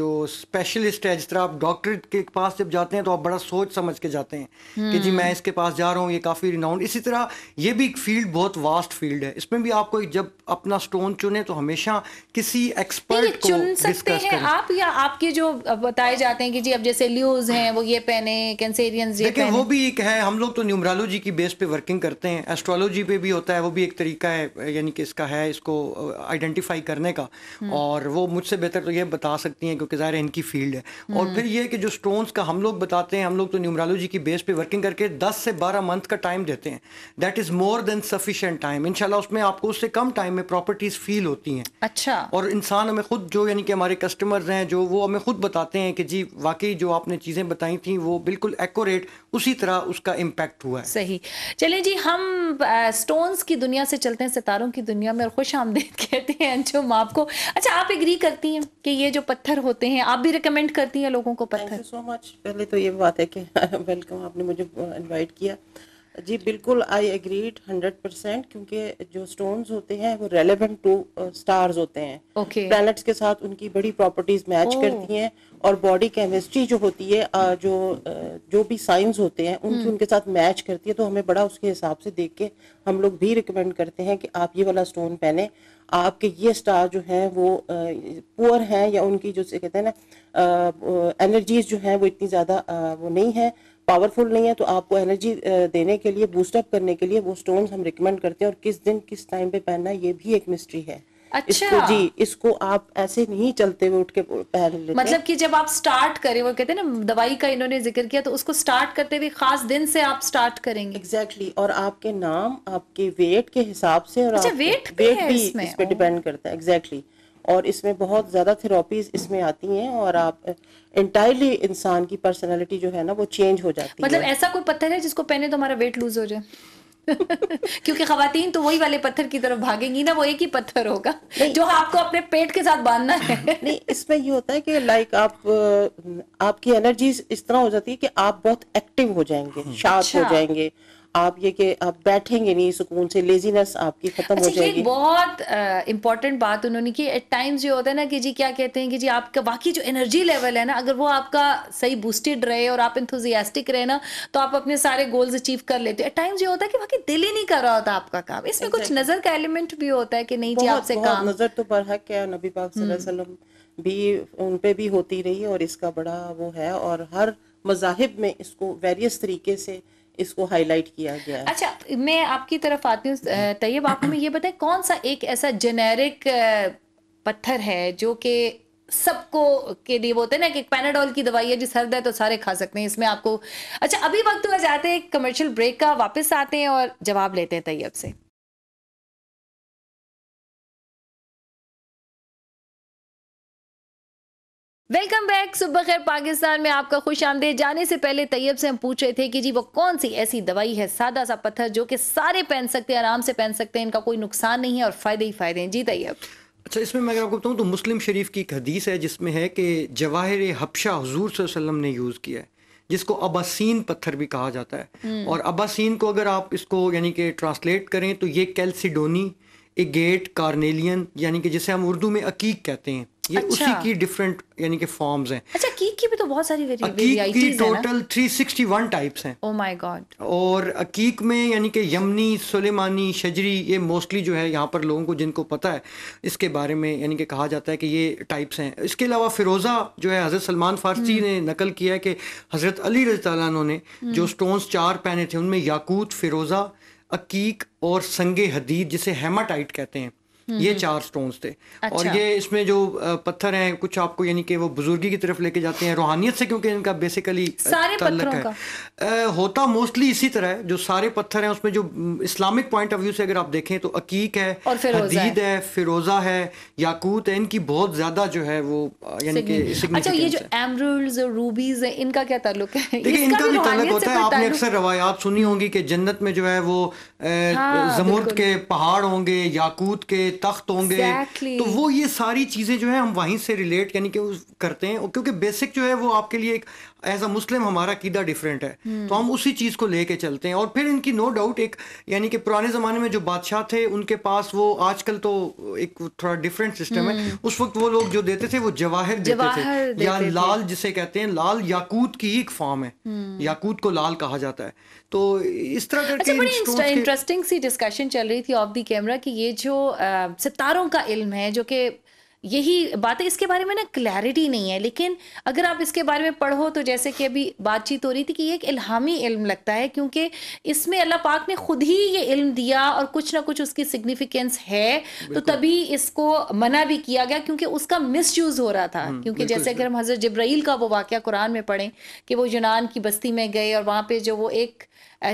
जो स्पेशलिस्ट है जिस तरह आप डॉक्टर के पास जब जाते हैं तो आप बड़ा सोच समझ के जाते हैं कि जी हम्म। मैं इसके पास जा रहा हूँ ये काफ़ी रिनाउंड इसी तरह ये भी एक फील्ड बहुत वास्ट फील्ड है इसमें भी आपको जब अपना स्टोन चुने तो हमेशा किसी एक्सपर्ट को चुन सकते हैं
आप या आपके जो बताए जाते हैं कि जी अब जैसे ल्यूज हैं वो ये पहने कैंसेरियन देखिए वो
भी एक है हम लोग तो न्यूमरोलॉजी की बेस पे वर्किंग करते हैं एस्ट्रोलॉजी पे भी होता है वो भी एक तरीका है यानी कि इसका है इसको आइडेंटिफाई करने का हम्म। और वो मुझसे बेहतर तो ये बता सकती हैं क्योंकि ज़ाहिर इनकी फील्ड है और हम्म। फिर ये कि जो स्टोन्स का हम लोग बताते हैं हम लोग तो न्यूमरोलॉजी की बेस पे वर्किंग करके दस से बारह मंथ का टाइम देते हैं that is more than sufficient time in उसमें आपको उससे कम टाइम में प्रॉपर्टीज़ फील होती हैं अच्छा और इंसान हमें खुद जो यानी कि हमारे कस्टमर्स हैं जो वो हमें खुद बताते हैं कि जी वाकई जो आपने चीज़ें बताई थी वो बिल्कुल एक्यूरेट उसी तरह उसका इम्पैक्ट हुआ है
सही चलें जी जी हम स्टोन्स की दुनिया से चलते हैं सितारों की दुनिया में और खुश आमदेद कहते हैं अंशुम आपको अच्छा आप एग्री करती हैं कि ये जो पत्थर होते हैं आप भी रिकमेंड करती हैं लोगों
को पत्थर सो मच पहले तो ये बात है कि वेलकम *laughs* आपने मुझे इनवाइट किया जी बिल्कुल आई एग्रीड हंड्रेड परसेंट क्योंकि जो स्टोन्स होते हैं वो रेलेवेंट टू स्टार्स होते हैं okay. के साथ उनकी बड़ी प्रॉपर्टीज मैच oh. करती हैं और बॉडी केमिस्ट्री जो होती है uh, जो uh, जो भी साइंस होते हैं उनकी hmm. उनके साथ मैच करती है तो हमें बड़ा उसके हिसाब से देख के हम लोग भी रिकमेंड करते हैं कि आप ये वाला स्टोन पहने आपके ये स्टार जो हैं वो पुअर uh, हैं या उनकी जो कहते हैं ना एनर्जीज जो हैं वो इतनी ज़्यादा वो नहीं है पावरफुल नहीं है तो आपको एनर्जी देने के लिए बूस्टअप करने के लिए वो स्टोन हम रिकमेंड करते हैं और किस दिन किस टाइम पे पहनना ये भी एक मिस्ट्री है अच्छा इसको जी इसको आप ऐसे नहीं चलते हुए उठ के पहन लेते मतलब
कि जब आप स्टार्ट करें वो कहते हैं ना दवाई का इन्होंने जिक्र किया तो उसको स्टार्ट करते हुए खास दिन से आप स्टार्ट करेंगे एग्जैक्टली
exactly. और आपके नाम आपके वेट के हिसाब से और अच्छा, वेट, वेट भी, वेट भी इस पे डिपेंड करता है एग्जैक्टली exactly. और इसमें बहुत ज़्यादा थेरेपीज इसमें आती हैं और आप इंटायरली इंसान की पर्सनैलिटी जो है ना वो चेंज हो जाती मतलब है मतलब
ऐसा कोई पत्थर है जिसको पहने तो हमारा वेट लूज हो जाए *laughs* क्योंकि खातन तो वही वाले पत्थर की तरफ भागेंगी ना वो एक ही पत्थर होगा जो आपको अपने पेट के साथ
बांधना है *laughs* नहीं इसमें ये होता है कि लाइक आप आपकी एनर्जी इस तरह हो जाती है कि आप बहुत एक्टिव हो जाएंगे शार्प अच्छा। हो जाएंगे आप ये कि आप बैठेंगे नहीं सुकून से लेजीनेस आपकी खत्म अच्छा, हो जाएगी ये
बहुत इंपॉर्टेंट बात उन्होंने की एट टाइम्स ये होता है ना कि जी क्या कहते हैं कि जी आपका बाकी जो एनर्जी लेवल है ना अगर वो आपका सही बूस्टेड रहे और आप इंथुजियास्टिक रहे ना तो आप अपने सारे गोल्स अचीव कर लेते हो एट टाइम्स ये होता है कि बाकी दिल ही नहीं कर रहा होता
आपका काम इसमें exactly. कुछ
नजर का एलिमेंट भी होता है कि नहीं जी आपसे काम
नजर तो बरहक है नबी पाक हम्म। वसल्लम भी उन पे भी होती रही और इसका बड़ा वो है और हर मजाहिब में इसको वेरियस तरीके से इसको हाईलाइट किया गया है अच्छा
मैं आपकी तरफ आती हूँ तैयब आप हमें ये बताएं कौन सा एक ऐसा जेनेरिक पत्थर है जो कि सबको के लिए बोलते हैं ना कि पैनाडोल की दवाई है जिस सर्द है तो सारे खा सकते हैं इसमें आपको अच्छा अभी वक्त हुआ जाते हैं कमर्शियल ब्रेक का वापस
आते हैं और जवाब लेते हैं तैयब से वेलकम बैक सुबह खैर
पाकिस्तान में आपका खुश आमदे जाने से पहले तैयब से हम पूछ रहे थे कि जी वो कौन सी ऐसी दवाई है सादा सा पत्थर जो कि सारे पहन सकते हैं आराम से पहन सकते हैं इनका कोई नुकसान नहीं है और फायदे ही फायदे हैं जी तैयब
अच्छा इसमें मैं अगर आपको बताऊँ तो मुस्लिम शरीफ की एक हदीस है जिसमें है कि जवाहर हफशा हजूर वसल्लम ने यूज़ किया है जिसको अबासीन पत्थर भी कहा जाता है हम्म। और अबासीन को अगर आप इसको यानी कि ट्रांसलेट करें तो ये कैल्सिडोनी एगेट कार्नेलियन यानी कि जिसे हम उर्दू में अकीक कहते हैं ये अच्छा। उसी की डिफरेंट यानी कि फॉर्म्स हैं
अच्छा कीक की भी तो बहुत सारी वेरिएटीज की टोटल
361 टाइप्स हैं
ओह माय गॉड
और कीक में यानी कि यमनी सुलेमानी शजरी ये मोस्टली जो है यहाँ पर लोगों को जिनको पता है इसके बारे में यानी कि कहा जाता है कि ये टाइप्स हैं इसके अलावा फिरोज़ा जो है हज़रत सलमान फारसी हम्म। ने नकल किया है कि हज़रत अली रजी तुम ने हम्म। जो स्टोन्स चार पहने थे उनमें याकूत फिरोज़ा अकीक और संगे हदीद जिसे हेमाटाइट कहते हैं ये चार स्टोन्स थे अच्छा। और ये इसमें जो पत्थर हैं कुछ आपको यानी कि वो बुजुर्गी की तरफ लेके जाते हैं रूहानियत से क्योंकि इनका बेसिकली सारे पत्थरों है। का आ, होता मोस्टली इसी तरह जो सारे पत्थर हैं उसमें जो इस्लामिक पॉइंट ऑफ व्यू से अगर आप देखें तो अकीक है हदीद है फिरोजा है याकूत है इनकी बहुत ज्यादा जो है वो यानी कि अच्छा ये
जो रूबीज है इनका क्या ताल्लुक है देखिए इनका भी ताल्लुक होता है आपने
अक्सर रवायात सुनी होंगी कि जन्नत में जो है वो हाँ, जमुर्द के पहाड़ होंगे याकूत के तख्त होंगे exactly. तो वो ये सारी चीज़ें जो है हम वहीं से रिलेट यानी कि करते हैं क्योंकि बेसिक जो है वो आपके लिए एक एज अ मुस्लिम हमारा कीदा डिफरेंट है hmm. तो हम उसी चीज़ को लेके चलते हैं और फिर इनकी नो no डाउट एक यानी कि पुराने ज़माने में जो बादशाह थे उनके पास वो आजकल तो एक थोड़ा डिफरेंट सिस्टम hmm. है उस वक्त वो लोग जो देते थे वो जवाहर देते जवाहर थे या लाल जिसे कहते हैं लाल याकूत की एक फॉर्म है hmm. याकूत को लाल कहा जाता है तो इस तरह करके अच्छा, बड़ी
इंटरेस्टिंग सी डिस्कशन चल रही थी ऑफ दी कैमरा कि ये जो आ, सितारों का इल्म है जो कि यही बातें इसके बारे में ना क्लैरिटी नहीं है लेकिन अगर आप इसके बारे में पढ़ो तो जैसे कि अभी बातचीत हो रही थी कि ये एक इल्हामी इल्म लगता है क्योंकि इसमें अल्लाह पाक ने खुद ही ये इल्म दिया और कुछ ना कुछ उसकी सिग्निफिकेंस है तो तभी इसको मना भी किया गया क्योंकि उसका मिस हो रहा था हम्म, क्योंकि जैसे अगर हम हज़रत जब्राइल का वो वाक़ कुरान में पढ़ें कि वो यूनान की बस्ती में गए और वहाँ पर जो वो एक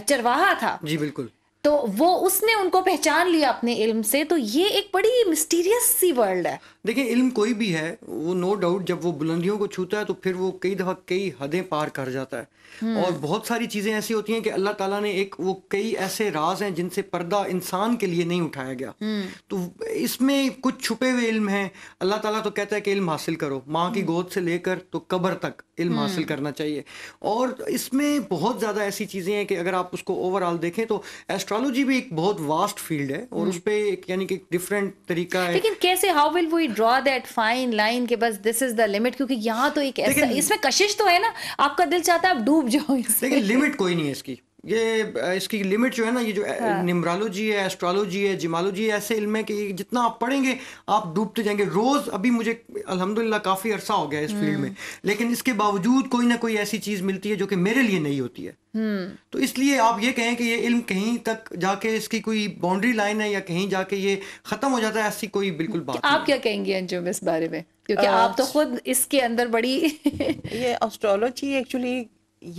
चरवाहा था जी बिल्कुल तो वो उसने उनको पहचान लिया अपने इल्म से तो ये एक बड़ी मिस्टीरियस सी वर्ल्ड है
देखिए इल्म कोई भी है वो नो डाउट जब वो बुलंदियों को छूता है तो फिर वो कई दफ़ा कई हदें पार कर जाता है हम्म। और बहुत सारी चीज़ें ऐसी होती हैं कि अल्लाह ताला ने एक वो कई ऐसे राज हैं जिनसे पर्दा इंसान के लिए नहीं उठाया गया हम्म। तो इसमें कुछ छुपे हुए इल्म है अल्लाह ताला तो कहता है कि इल्म हासिल करो माँ की हम्म। गोद से लेकर तो कब्र तक इल्म हम्म। हासिल करना चाहिए और इसमें बहुत ज़्यादा ऐसी चीज़ें हैं कि अगर आप उसको ओवरऑल देखें तो एस्ट्रोलॉजी भी एक बहुत वास्ट फील्ड है और हम्म। उस पर यानी कि डिफरेंट तरीका है लेकिन
कैसे how will we draw that fine line के बस दिस इज द लिमिट क्योंकि यहाँ तो एक ऐसा इसमें कशिश तो है ना आपका दिल चाहता है आप डूब जाओ लेकिन लिमिट
कोई नहीं है इसकी ये इसकी लिमिट जो है ना ये जो हाँ। निमरालोजी है एस्ट्रोलॉजी है जिमालोजी है ऐसे इल्म है कि जितना आप पढ़ेंगे आप डूबते जाएंगे रोज़ अभी मुझे अल्हम्दुलिल्लाह काफ़ी अरसा हो गया इस फील्ड हम्म। में लेकिन इसके बावजूद कोई ना कोई ऐसी चीज़ मिलती है जो कि मेरे लिए नहीं होती है हम्म। तो इसलिए आप ये कहें कि ये इल्म कहीं तक जाके इसकी कोई बाउंड्री लाइन है या कहीं जाके ये ख़त्म हो जाता है ऐसी कोई बिल्कुल
बात आप
क्या कहेंगे अंजुम इस बारे में क्योंकि आप तो खुद इसके अंदर बड़ी
ये एस्ट्रोलॉजी एक्चुअली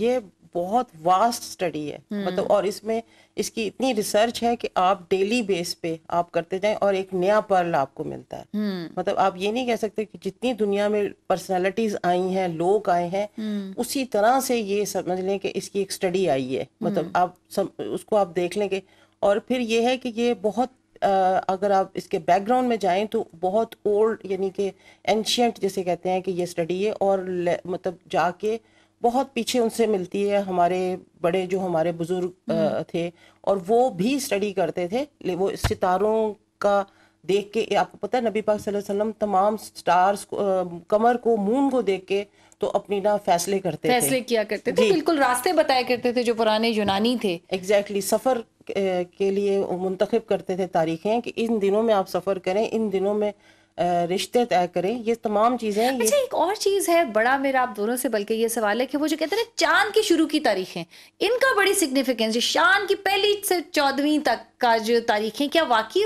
ये बहुत वास्ट स्टडी है हम्म। मतलब और इसमें इसकी इतनी रिसर्च है कि आप डेली बेस पे आप करते जाएं और एक नया पर्ल आपको मिलता है हम्म। मतलब आप ये नहीं कह सकते कि जितनी दुनिया में पर्सनालिटीज आई हैं लोग आए हैं हम्म। उसी तरह से ये समझ लें कि इसकी एक स्टडी आई है मतलब आप सम, उसको आप देख लेंगे और फिर ये है कि ये बहुत अगर आप इसके बैकग्राउंड में जाएं तो बहुत ओल्ड यानी कि एंशियंट जैसे कहते हैं कि ये स्टडी है और मतलब जाके बहुत पीछे उनसे मिलती है हमारे बड़े जो हमारे बुजुर्ग हम्म। थे और वो भी स्टडी करते थे वो सितारों का देख के आपको पता है नबी पाक सल्लल्लाहु अलैहि वसल्लम तमाम स्टार्स को, आ, कमर को मून को देख के तो अपनी ना फैसले करते फैसले थे फैसले किया करते थे तो बिल्कुल रास्ते बताया करते थे जो पुराने यूनानी थे एग्जैक्टली exactly, सफ़र के लिए मुंतखब करते थे तारीखें कि इन दिनों में आप सफ़र करें इन दिनों में रिश्ते तय करें ये तमाम चीज़ें अच्छा एक और चीज़ है बड़ा मेरा आप दोनों से बल्कि
ये सवाल है कि वो जो कहते हैं चांद की शुरू की तारीखें इनका बड़ी सिग्निफिकेंस है शान की पहली से चौदहवीं तक का जो तारीखें क्या वाकई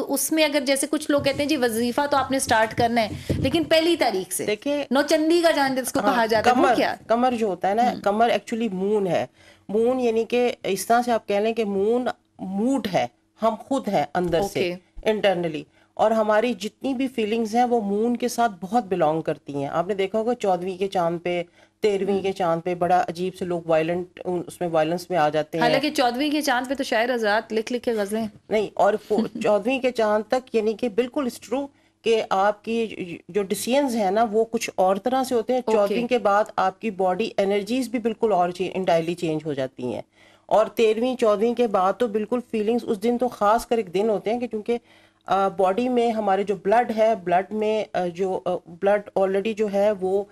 उसमें अगर जैसे कुछ लोग कहते हैं जी वजीफा तो आपने स्टार्ट करना है लेकिन पहली तारीख से देखिए नौचंदी का चांद इसको कहा हाँ, जाता है क्या
कमर जो होता है ना हम्म। कमर एक्चुअली मून है मून यानी कि इस तरह से आप कह लें कि मून मूड है हम खुद हैं अंदर से इंटरनली और हमारी जितनी भी फीलिंग्स हैं वो मून के साथ बहुत बिलोंग करती हैं आपने देखा होगा चौदहवीं के चांद पे तेरहवीं के चांद पे बड़ा अजीब से लोग वायलेंट उसमें वायलेंस में आ जाते हैं हालांकि
चौदहवीं के चांद पे तो शायर आजाद लिख लिख के गजलें
नहीं और *laughs* चौदहवीं के चांद तक यानी कि बिल्कुल स्ट्रू ट्रू कि आपकी जो डिसीजंस है ना वो कुछ और तरह से होते हैं okay. चौदहवीं के बाद आपकी बॉडी एनर्जीज भी बिल्कुल और इंटायरली चेंज हो जाती हैं और तेरहवीं चौदहवीं के बाद तो बिल्कुल फीलिंग्स उस दिन तो खास कर एक दिन होते हैं कि क्योंकि बॉडी में हमारे जो ब्लड है ब्लड में जो ब्लड ऑलरेडी जो है वो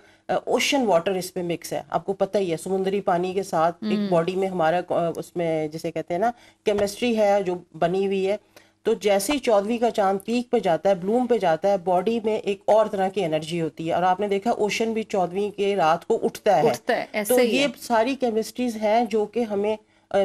ओशन वाटर इस पे मिक्स है आपको पता ही है समुद्री पानी के साथ एक बॉडी हम्म। में हमारा उसमें जैसे कहते हैं ना केमिस्ट्री है जो बनी हुई है तो जैसे ही चौदहवीं का चांद पीक पे जाता है ब्लूम पे जाता है बॉडी में एक और तरह की एनर्जी होती है और आपने देखा ओशन भी चौदहवीं के रात को उठता है, उठता है ऐसे तो ये सारी केमिस्ट्रीज हैं जो कि हमें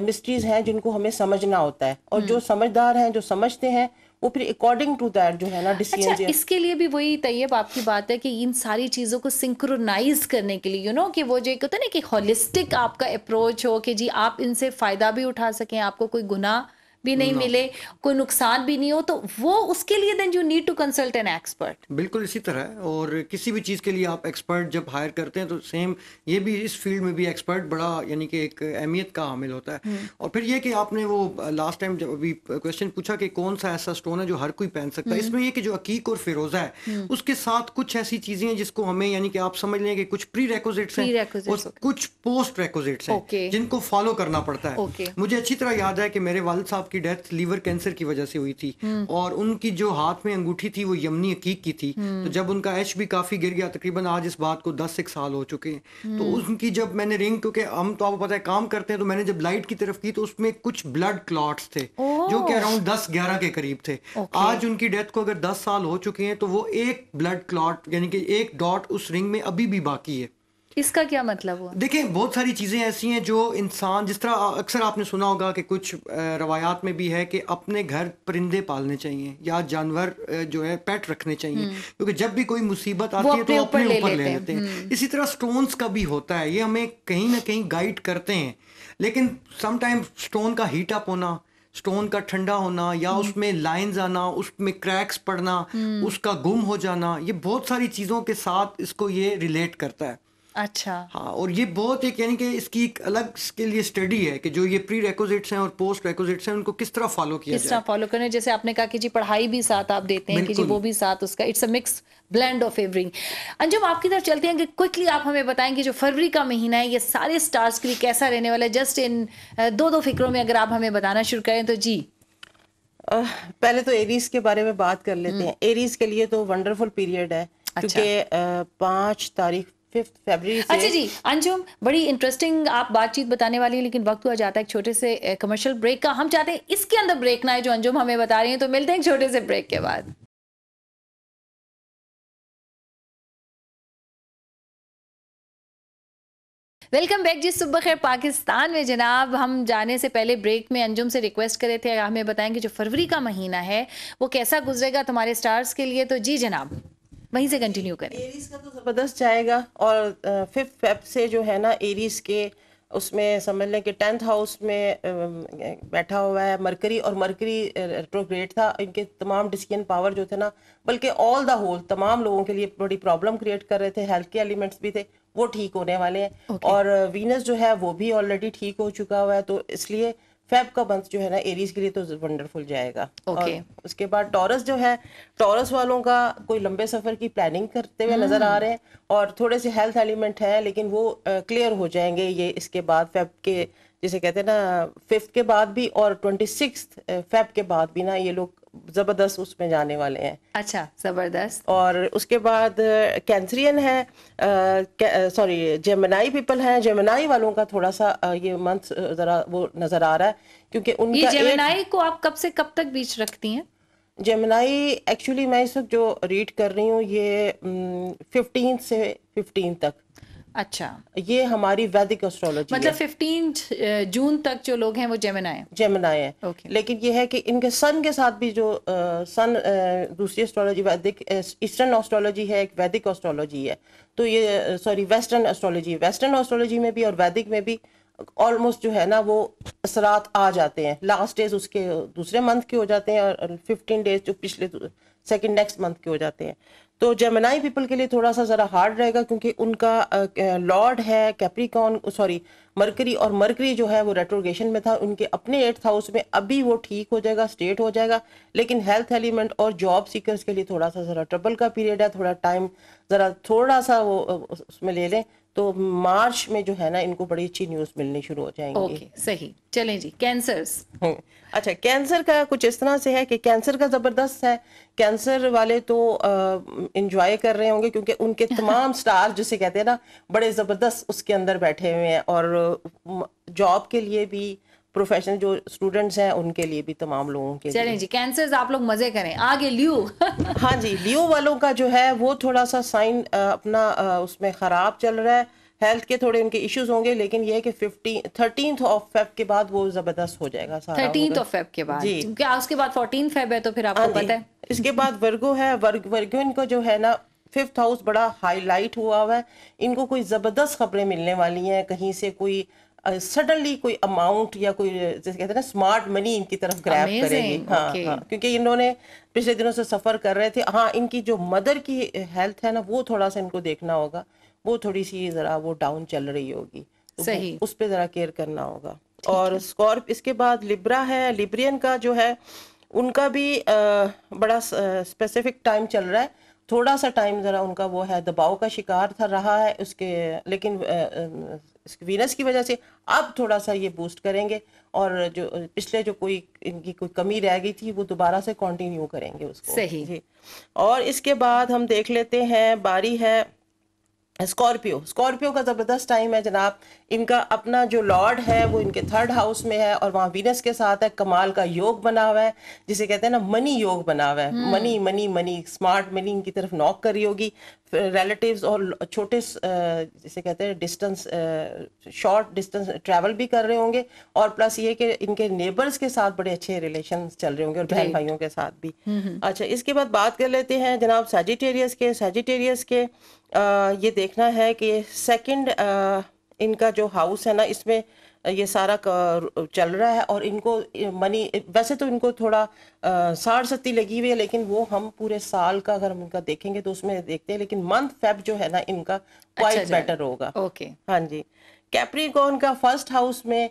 मिस्ट्रीज हैं जिनको हमें समझना होता है और हम्म। जो समझदार हैं जो समझते हैं वो फिर अकॉर्डिंग टू दैट जो है ना डिसीजन अच्छा,
इसके लिए भी वही तैयब आपकी बात है कि इन सारी चीज़ों को सिंक्रोनाइज करने के लिए यू you नो know, कि वो जो एक होता है ना कि होलिस्टिक आपका अप्रोच हो कि जी आप इनसे फ़ायदा भी उठा सकें आपको कोई गुनाह भी नहीं no. मिले कोई नुकसान भी नहीं हो तो वो उसके लिए then you need to consult an expert
बिल्कुल इसी तरह और किसी भी चीज़ के लिए आप एक्सपर्ट जब हायर करते हैं तो सेम ये भी इस फील्ड में भी एक्सपर्ट बड़ा यानी कि एक अहमियत का हामिल होता है hmm. और फिर ये कि आपने वो लास्ट टाइम जब अभी क्वेश्चन पूछा कि कौन सा ऐसा स्टोन है जो हर कोई पहन सकता है hmm. इसमें यह कि जो अकीक और फिरोजा है hmm. उसके साथ कुछ ऐसी चीज़ें हैं जिसको हमें यानी कि आप समझ लें कि कुछ प्री रेकोजिट्स हैं और कुछ पोस्ट रेकोजिट्स हैं जिनको फॉलो करना पड़ता है मुझे अच्छी तरह याद है कि मेरे वालद साहब की डेथ लीवर कैंसर की वजह से हुई थी हम्म। और उनकी जो हाथ में अंगूठी थी वो यमनी अकीक की थी हम्म। तो जब उनका एच भी काफी गिर गया तकरीबन आज इस बात को दस एक साल हो चुके हैं तो हम्म। उनकी जब मैंने रिंग क्योंकि हम तो आपको पता है काम करते हैं तो मैंने जब लाइट की तरफ की तो उसमें कुछ ब्लड क्लॉट्स थे जो कि अराउंड दस ग्यारह के करीब थे आज उनकी डेथ को अगर दस साल हो चुके हैं तो वो एक ब्लड क्लॉट यानी कि एक डॉट उस रिंग में अभी भी बाकी है
इसका क्या मतलब हुआ
देखिए बहुत सारी चीज़ें ऐसी हैं जो इंसान जिस तरह अक्सर आपने सुना होगा कि कुछ रवायात में भी है कि अपने घर परिंदे पालने चाहिए या जानवर जो है पेट रखने चाहिए हम्म। क्योंकि जब भी कोई मुसीबत आती है तो अपने ऊपर ले, लेते हैं हम्म। इसी तरह स्टोन्स का भी होता है ये हमें कहीं ना कहीं गाइड करते हैं लेकिन समटाइम स्टोन का हीट अप होना स्टोन का ठंडा होना या हम्म। उसमें लाइन आना उसमें क्रैक्स पड़ना उसका गुम हो जाना ये बहुत सारी चीज़ों के साथ इसको ये रिलेट करता है अच्छा हाँ और ये बहुत एक यानी कि इसकी एक अलग के लिए स्टडी है कि जो ये प्री रेकोजिट्स हैं और पोस्ट रेकोजिट्स हैं उनको किस तरह फॉलो किया किस तरह
फॉलो करना जैसे आपने कहा कि जी पढ़ाई भी साथ आप देते हैं कि जी वो भी साथ उसका it's a mix blend of everything Anjum आपकी तरफ चलते हैं कि क्विकली आप हमें बताएं कि जो फरवरी का महीना है ये सारे स्टार्स के लिए कैसा रहने वाला है जस्ट इन दो दो फिक्रों में अगर आप हमें बताना
शुरू करें तो जी पहले तो एरीज के बारे में बात कर लेते हम्म। हैं एरीज के लिए तो वंडरफुल पीरियड है अच्छा। क्योंकि पांच तारीख अच्छा जी
अंजुम बड़ी इंटरेस्टिंग आप बातचीत बताने वाली हैं लेकिन वक्त हुआ जाता है एक छोटे से कमर्शियल ब्रेक का
हम चाहते हैं इसके अंदर ब्रेक ना है जो अंजुम हमें बता रही हैं तो मिलते हैं एक छोटे से ब्रेक के बाद
वेलकम बैक जी सुबह खैर पाकिस्तान में जनाब हम जाने से पहले ब्रेक में अंजुम से रिक्वेस्ट करे थे हमें बताएं कि जो फरवरी का महीना है वो कैसा गुजरेगा तुम्हारे स्टार्स के लिए तो जी जनाब वहीं से कंटिन्यू करें एरीज का तो
ज़बरदस्त जाएगा और फिफ्थ फेब से जो है ना एरीज के उसमें समझ लें कि टेंथ हाउस में बैठा हुआ है मरकरी और मरकरी रेट्रोग्रेड था इनके तमाम डिसीजन पावर जो थे ना बल्कि ऑल द होल तमाम लोगों के लिए बड़ी प्रॉब्लम क्रिएट कर रहे थे हेल्थ के एलिमेंट्स भी थे वो ठीक होने वाले हैं okay. और वीनस जो है वो भी ऑलरेडी ठीक हो चुका हुआ है तो इसलिए फेब का मंथ जो है ना एरीज के लिए तो वंडरफुल जाएगा okay. और उसके बाद टॉरस जो है टॉरस वालों का कोई लंबे सफर की प्लानिंग करते हुए hmm. नजर आ रहे हैं हम्म। और थोड़े से हेल्थ एलिमेंट है लेकिन वो क्लियर हो जाएंगे ये इसके बाद फेब के जिसे कहते हैं ना फिफ्थ के बाद भी और ट्वेंटी सिक्स फेब के बाद भी ना ये लोग ज़बरदस्त उसमें जाने वाले हैं अच्छा ज़बरदस्त और उसके बाद कैंसरियन है सॉरी जेमनाई पीपल हैं जेमनाई वालों का थोड़ा सा ये मंथ ज़रा वो नज़र आ रहा है क्योंकि उनकी जेमनाई को आप कब से कब तक बीच रखती हैं जेमनाई एक्चुअली मैं इस वक्त जो रीड कर रही हूँ ये फिफ्टीन से फिफ्टीन तक अच्छा ये हमारी वैदिक एस्ट्रोलॉजी मतलब फिफ्टीन uh, जून तक जो लोग हैं वो जेमिनाए जेमिनाए हैं okay. लेकिन ये है कि इनके सन के साथ भी जो आ, सन आ, दूसरी एस्ट्रोलॉजी वैदिक ईस्टर्न uh, एस्ट्रोलॉजी है एक वैदिक एस्ट्रोलॉजी है तो ये sorry western astrology western astrology में भी और वैदिक में भी ऑलमोस्ट जो है ना वो असरात आ जाते हैं लास्ट डेज उसके दूसरे मंथ के हो जाते हैं और फिफ्टीन डेज जो पिछले सेकेंड नेक्स्ट मंथ के हो जाते हैं तो जेमनाई पीपल के लिए थोड़ा सा ज़रा हार्ड रहेगा क्योंकि उनका लॉर्ड है कैप्रिकॉन सॉरी मरकरी और मरकरी जो है वो रेट्रोगेशन में था उनके अपने एट्थ हाउस में अभी वो ठीक हो जाएगा स्टेट हो जाएगा लेकिन हेल्थ एलिमेंट और जॉब सीकर्स के लिए थोड़ा सा ज़रा ट्रबल का पीरियड है थोड़ा टाइम ज़रा थोड़ा सा वो उसमें ले लें तो मार्च में जो है ना इनको बड़ी अच्छी न्यूज मिलनी शुरू हो जाएंगी ओके okay, सही चलें जी कैंसर *laughs* अच्छा कैंसर का कुछ इस तरह से है कि कैंसर का जबरदस्त है कैंसर वाले तो इंजॉय कर रहे होंगे क्योंकि उनके *laughs* तमाम स्टार जिसे कहते हैं ना बड़े जबरदस्त उसके अंदर बैठे हुए हैं और जॉब के लिए भी प्रोफेशनल जो स्टूडेंट्स हैं उनके लिए भी तमाम लोगों के चलें जी
कैंसर आप लोग मजे करें आगे लियो *laughs*
हाँ जी लियो वालों का जो है वो थोड़ा सा साइन अपना उसमें खराब चल रहा है हेल्थ के थोड़े उनके इश्यूज होंगे लेकिन ये है कि फिफ्टीन ऑफ फेब के बाद वो जबरदस्त हो जाएगा सारा थर्टीन ऑफ फेब के बाद जी क्योंकि उसके बाद फोर्टीन फेब है तो फिर आपको हाँ पता है इसके बाद वर्गो है वर्ग वर्गो इनको जो है ना फिफ्थ हाउस बड़ा हाईलाइट हुआ हुआ है इनको कोई ज़बरदस्त खबरें मिलने वाली हैं कहीं से कोई सडनली कोई अमाउंट या कोई जैसे कहते हैं ना स्मार्ट मनी इनकी तरफ ग्रैब करेगी हाँ, okay. हाँ क्योंकि इन्होंने पिछले दिनों से सफ़र कर रहे थे हाँ इनकी जो मदर की हेल्थ है ना वो थोड़ा सा इनको देखना होगा वो थोड़ी सी ज़रा वो डाउन चल रही होगी तो सही उस पर ज़रा केयर करना होगा और स्कॉर्प इसके बाद लिब्रा है लिब्रियन का जो है उनका भी आ, बड़ा स्पेसिफिक टाइम चल रहा है थोड़ा सा टाइम ज़रा उनका वो है दबाव का शिकार था रहा है उसके लेकिन वीनस की वजह से अब थोड़ा सा ये बूस्ट करेंगे और जो पिछले जो कोई इनकी कोई कमी रह गई थी वो दोबारा से कंटिन्यू करेंगे उसको सही और इसके बाद हम देख लेते हैं बारी है स्कॉर्पियो स्कॉर्पियो का ज़बरदस्त टाइम है जनाब इनका अपना जो लॉर्ड है वो इनके थर्ड हाउस में है और वहाँ वीनस के साथ है कमाल का योग बना हुआ है जिसे कहते हैं ना मनी योग बना हुआ है money money money smart money इनकी तरफ नॉक कर रही होगी रिलेटिव्स और छोटे जिसे कहते हैं डिस्टेंस शॉर्ट डिस्टेंस ट्रैवल भी कर रहे होंगे और प्लस ये कि इनके नेबर्स के साथ बड़े अच्छे रिलेशन चल रहे होंगे और बहन भाइयों के साथ भी हम्म, हम्म। अच्छा इसके बाद बात कर लेते हैं जनाब सेजिटेरियस के सेजिटेरियस के ये देखना है कि सेकंड इनका जो हाउस है ना इसमें ये सारा चल रहा है और इनको मनी वैसे तो इनको थोड़ा साढ़ सत्ती लगी हुई है लेकिन वो हम पूरे साल का अगर हम इनका देखेंगे तो उसमें देखते हैं लेकिन मंथ फेब जो है ना इनका क्वाइट अच्छा बेटर होगा ओके हाँ जी कैप्रिकॉन का फर्स्ट हाउस में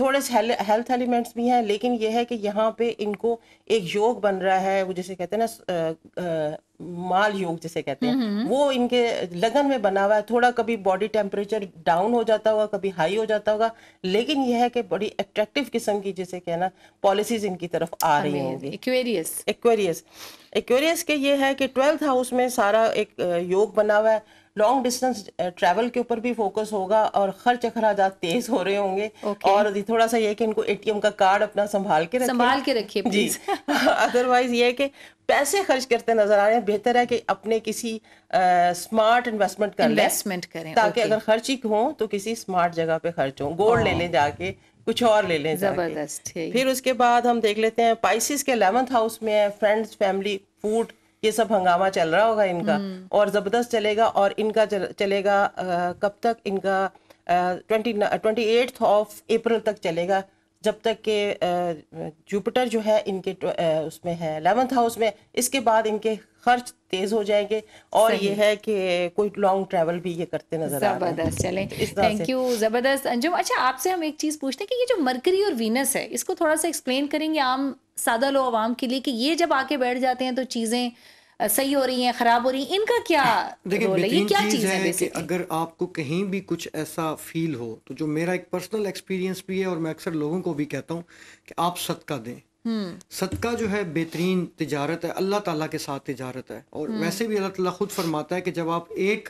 थोड़े से हेल्थ एलिमेंट्स भी हैं लेकिन यह है कि यहाँ पे इनको एक योग बन रहा है वो जैसे कहते हैं ना माल योग जैसे कहते हैं वो इनके लगन में बना हुआ है थोड़ा कभी बॉडी टेम्परेचर डाउन हो जाता होगा कभी हाई हो जाता होगा लेकिन यह है कि बड़ी अट्रैक्टिव किस्म की जैसे कहना पॉलिसीज इनकी तरफ आ रही होंगी एक्वेरियस एक्वेरियस एक्वेरियस के ये है कि ट्वेल्थ हाउस में सारा एक योग बना हुआ है लॉन्ग डिस्टेंस ट्रैवल के ऊपर भी फोकस होगा और खर्च अखराज तेज हो रहे होंगे okay. और थोड़ा सा ये कि इनको एटीएम का कार्ड अपना संभाल के संभाल के रखिए जी अदरवाइज *laughs* ये कि पैसे खर्च करते नजर आ रहे हैं बेहतर है कि अपने किसी स्मार्ट uh, इन्वेस्टमेंट कर इन्वेस्टमेंट करें ताकि अगर खर्च ही हो तो किसी स्मार्ट जगह पे खर्च हो गोल्ड ले oh. लें जाके कुछ और ले लें जबरदस्त फिर उसके बाद हम देख लेते हैं पाइसिस के अलेवंथ हाउस में है फ्रेंड्स फैमिली फूड ये सब हंगामा चल रहा होगा इनका हम्म। और जबरदस्त चलेगा और इनका चलेगा कब तक इनका ट्वेंटी ट्वेंटी ऑफ अप्रैल तक चलेगा जब तक के जुपिटर जो है इनके उसमें है एलेवंथ हाउस में इसके बाद इनके खर्च तेज हो जाएंगे और ये है कि कोई लॉन्ग ट्रेवल भी ये करते नजर आ जबरदस्त चले थैंक यू
जबरदस्त अंजुम अच्छा आपसे हम एक चीज पूछते हैं कि ये जो मरकरी और वीनस है इसको थोड़ा सा एक्सप्लेन करेंगे आम सादा लो आवाम के लिए कि ये जब आके बैठ जाते हैं तो चीज़ें सही हो रही हैं खराब हो रही हैं इनका क्या रोल है ये क्या चीज है, है कि
अगर आपको कहीं भी कुछ ऐसा फील हो तो जो मेरा एक पर्सनल एक्सपीरियंस भी है और मैं अक्सर लोगों को भी कहता हूँ कि आप सदका दें हम्म। सदका जो है बेहतरीन तजारत है अल्लाह ताला के साथ तजारत है और हम्म। वैसे भी अल्लाह ताला खुद फरमाता है कि जब आप एक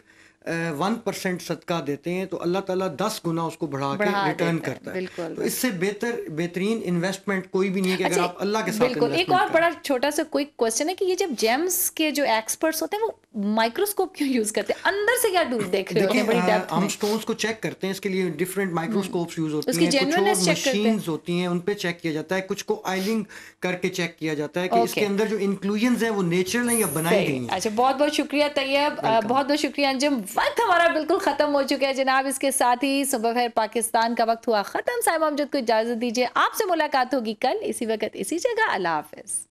वन परसेंट सदका देते हैं तो अल्लाह ताला दस गुना उसको बढ़ा, बढ़ा के रिटर्न करता है तो इससे बेहतर बेहतरीन इन्वेस्टमेंट कोई भी नहीं है कि अगर अच्छा, आप अल्लाह के साथ बिल्कुल एक और बड़ा
छोटा सा क्विक क्वेश्चन है कि ये जब जेम्स के जो एक्सपर्ट्स होते हैं वो माइक्रोस्कोप क्यों यूज करते हैं अंदर से क्या डूब *laughs* देख रहे हैं हम
स्टोन्स को चेक करते हैं इसके लिए डिफरेंट माइक्रोस्कोप यूज होते हैं कुछ मशीन होती है उनपे चेक किया जाता है कुछ को आइलिंग करके चेक किया जाता है कि इसके अंदर जो इंक्लूजन है वो नेचुरल है या बनाई गई है
अच्छा बहुत बहुत शुक्रिया तैयब बहुत बहुत शुक्रिया अंजम वक्त हमारा बिल्कुल खत्म हो चुका है जनाब इसके साथ ही सुबह फिर पाकिस्तान का वक्त हुआ खत्म साहब अमजद को इजाजत दीजिए आपसे मुलाकात
होगी कल इसी वक्त इसी जगह अल्लाह हाफिज़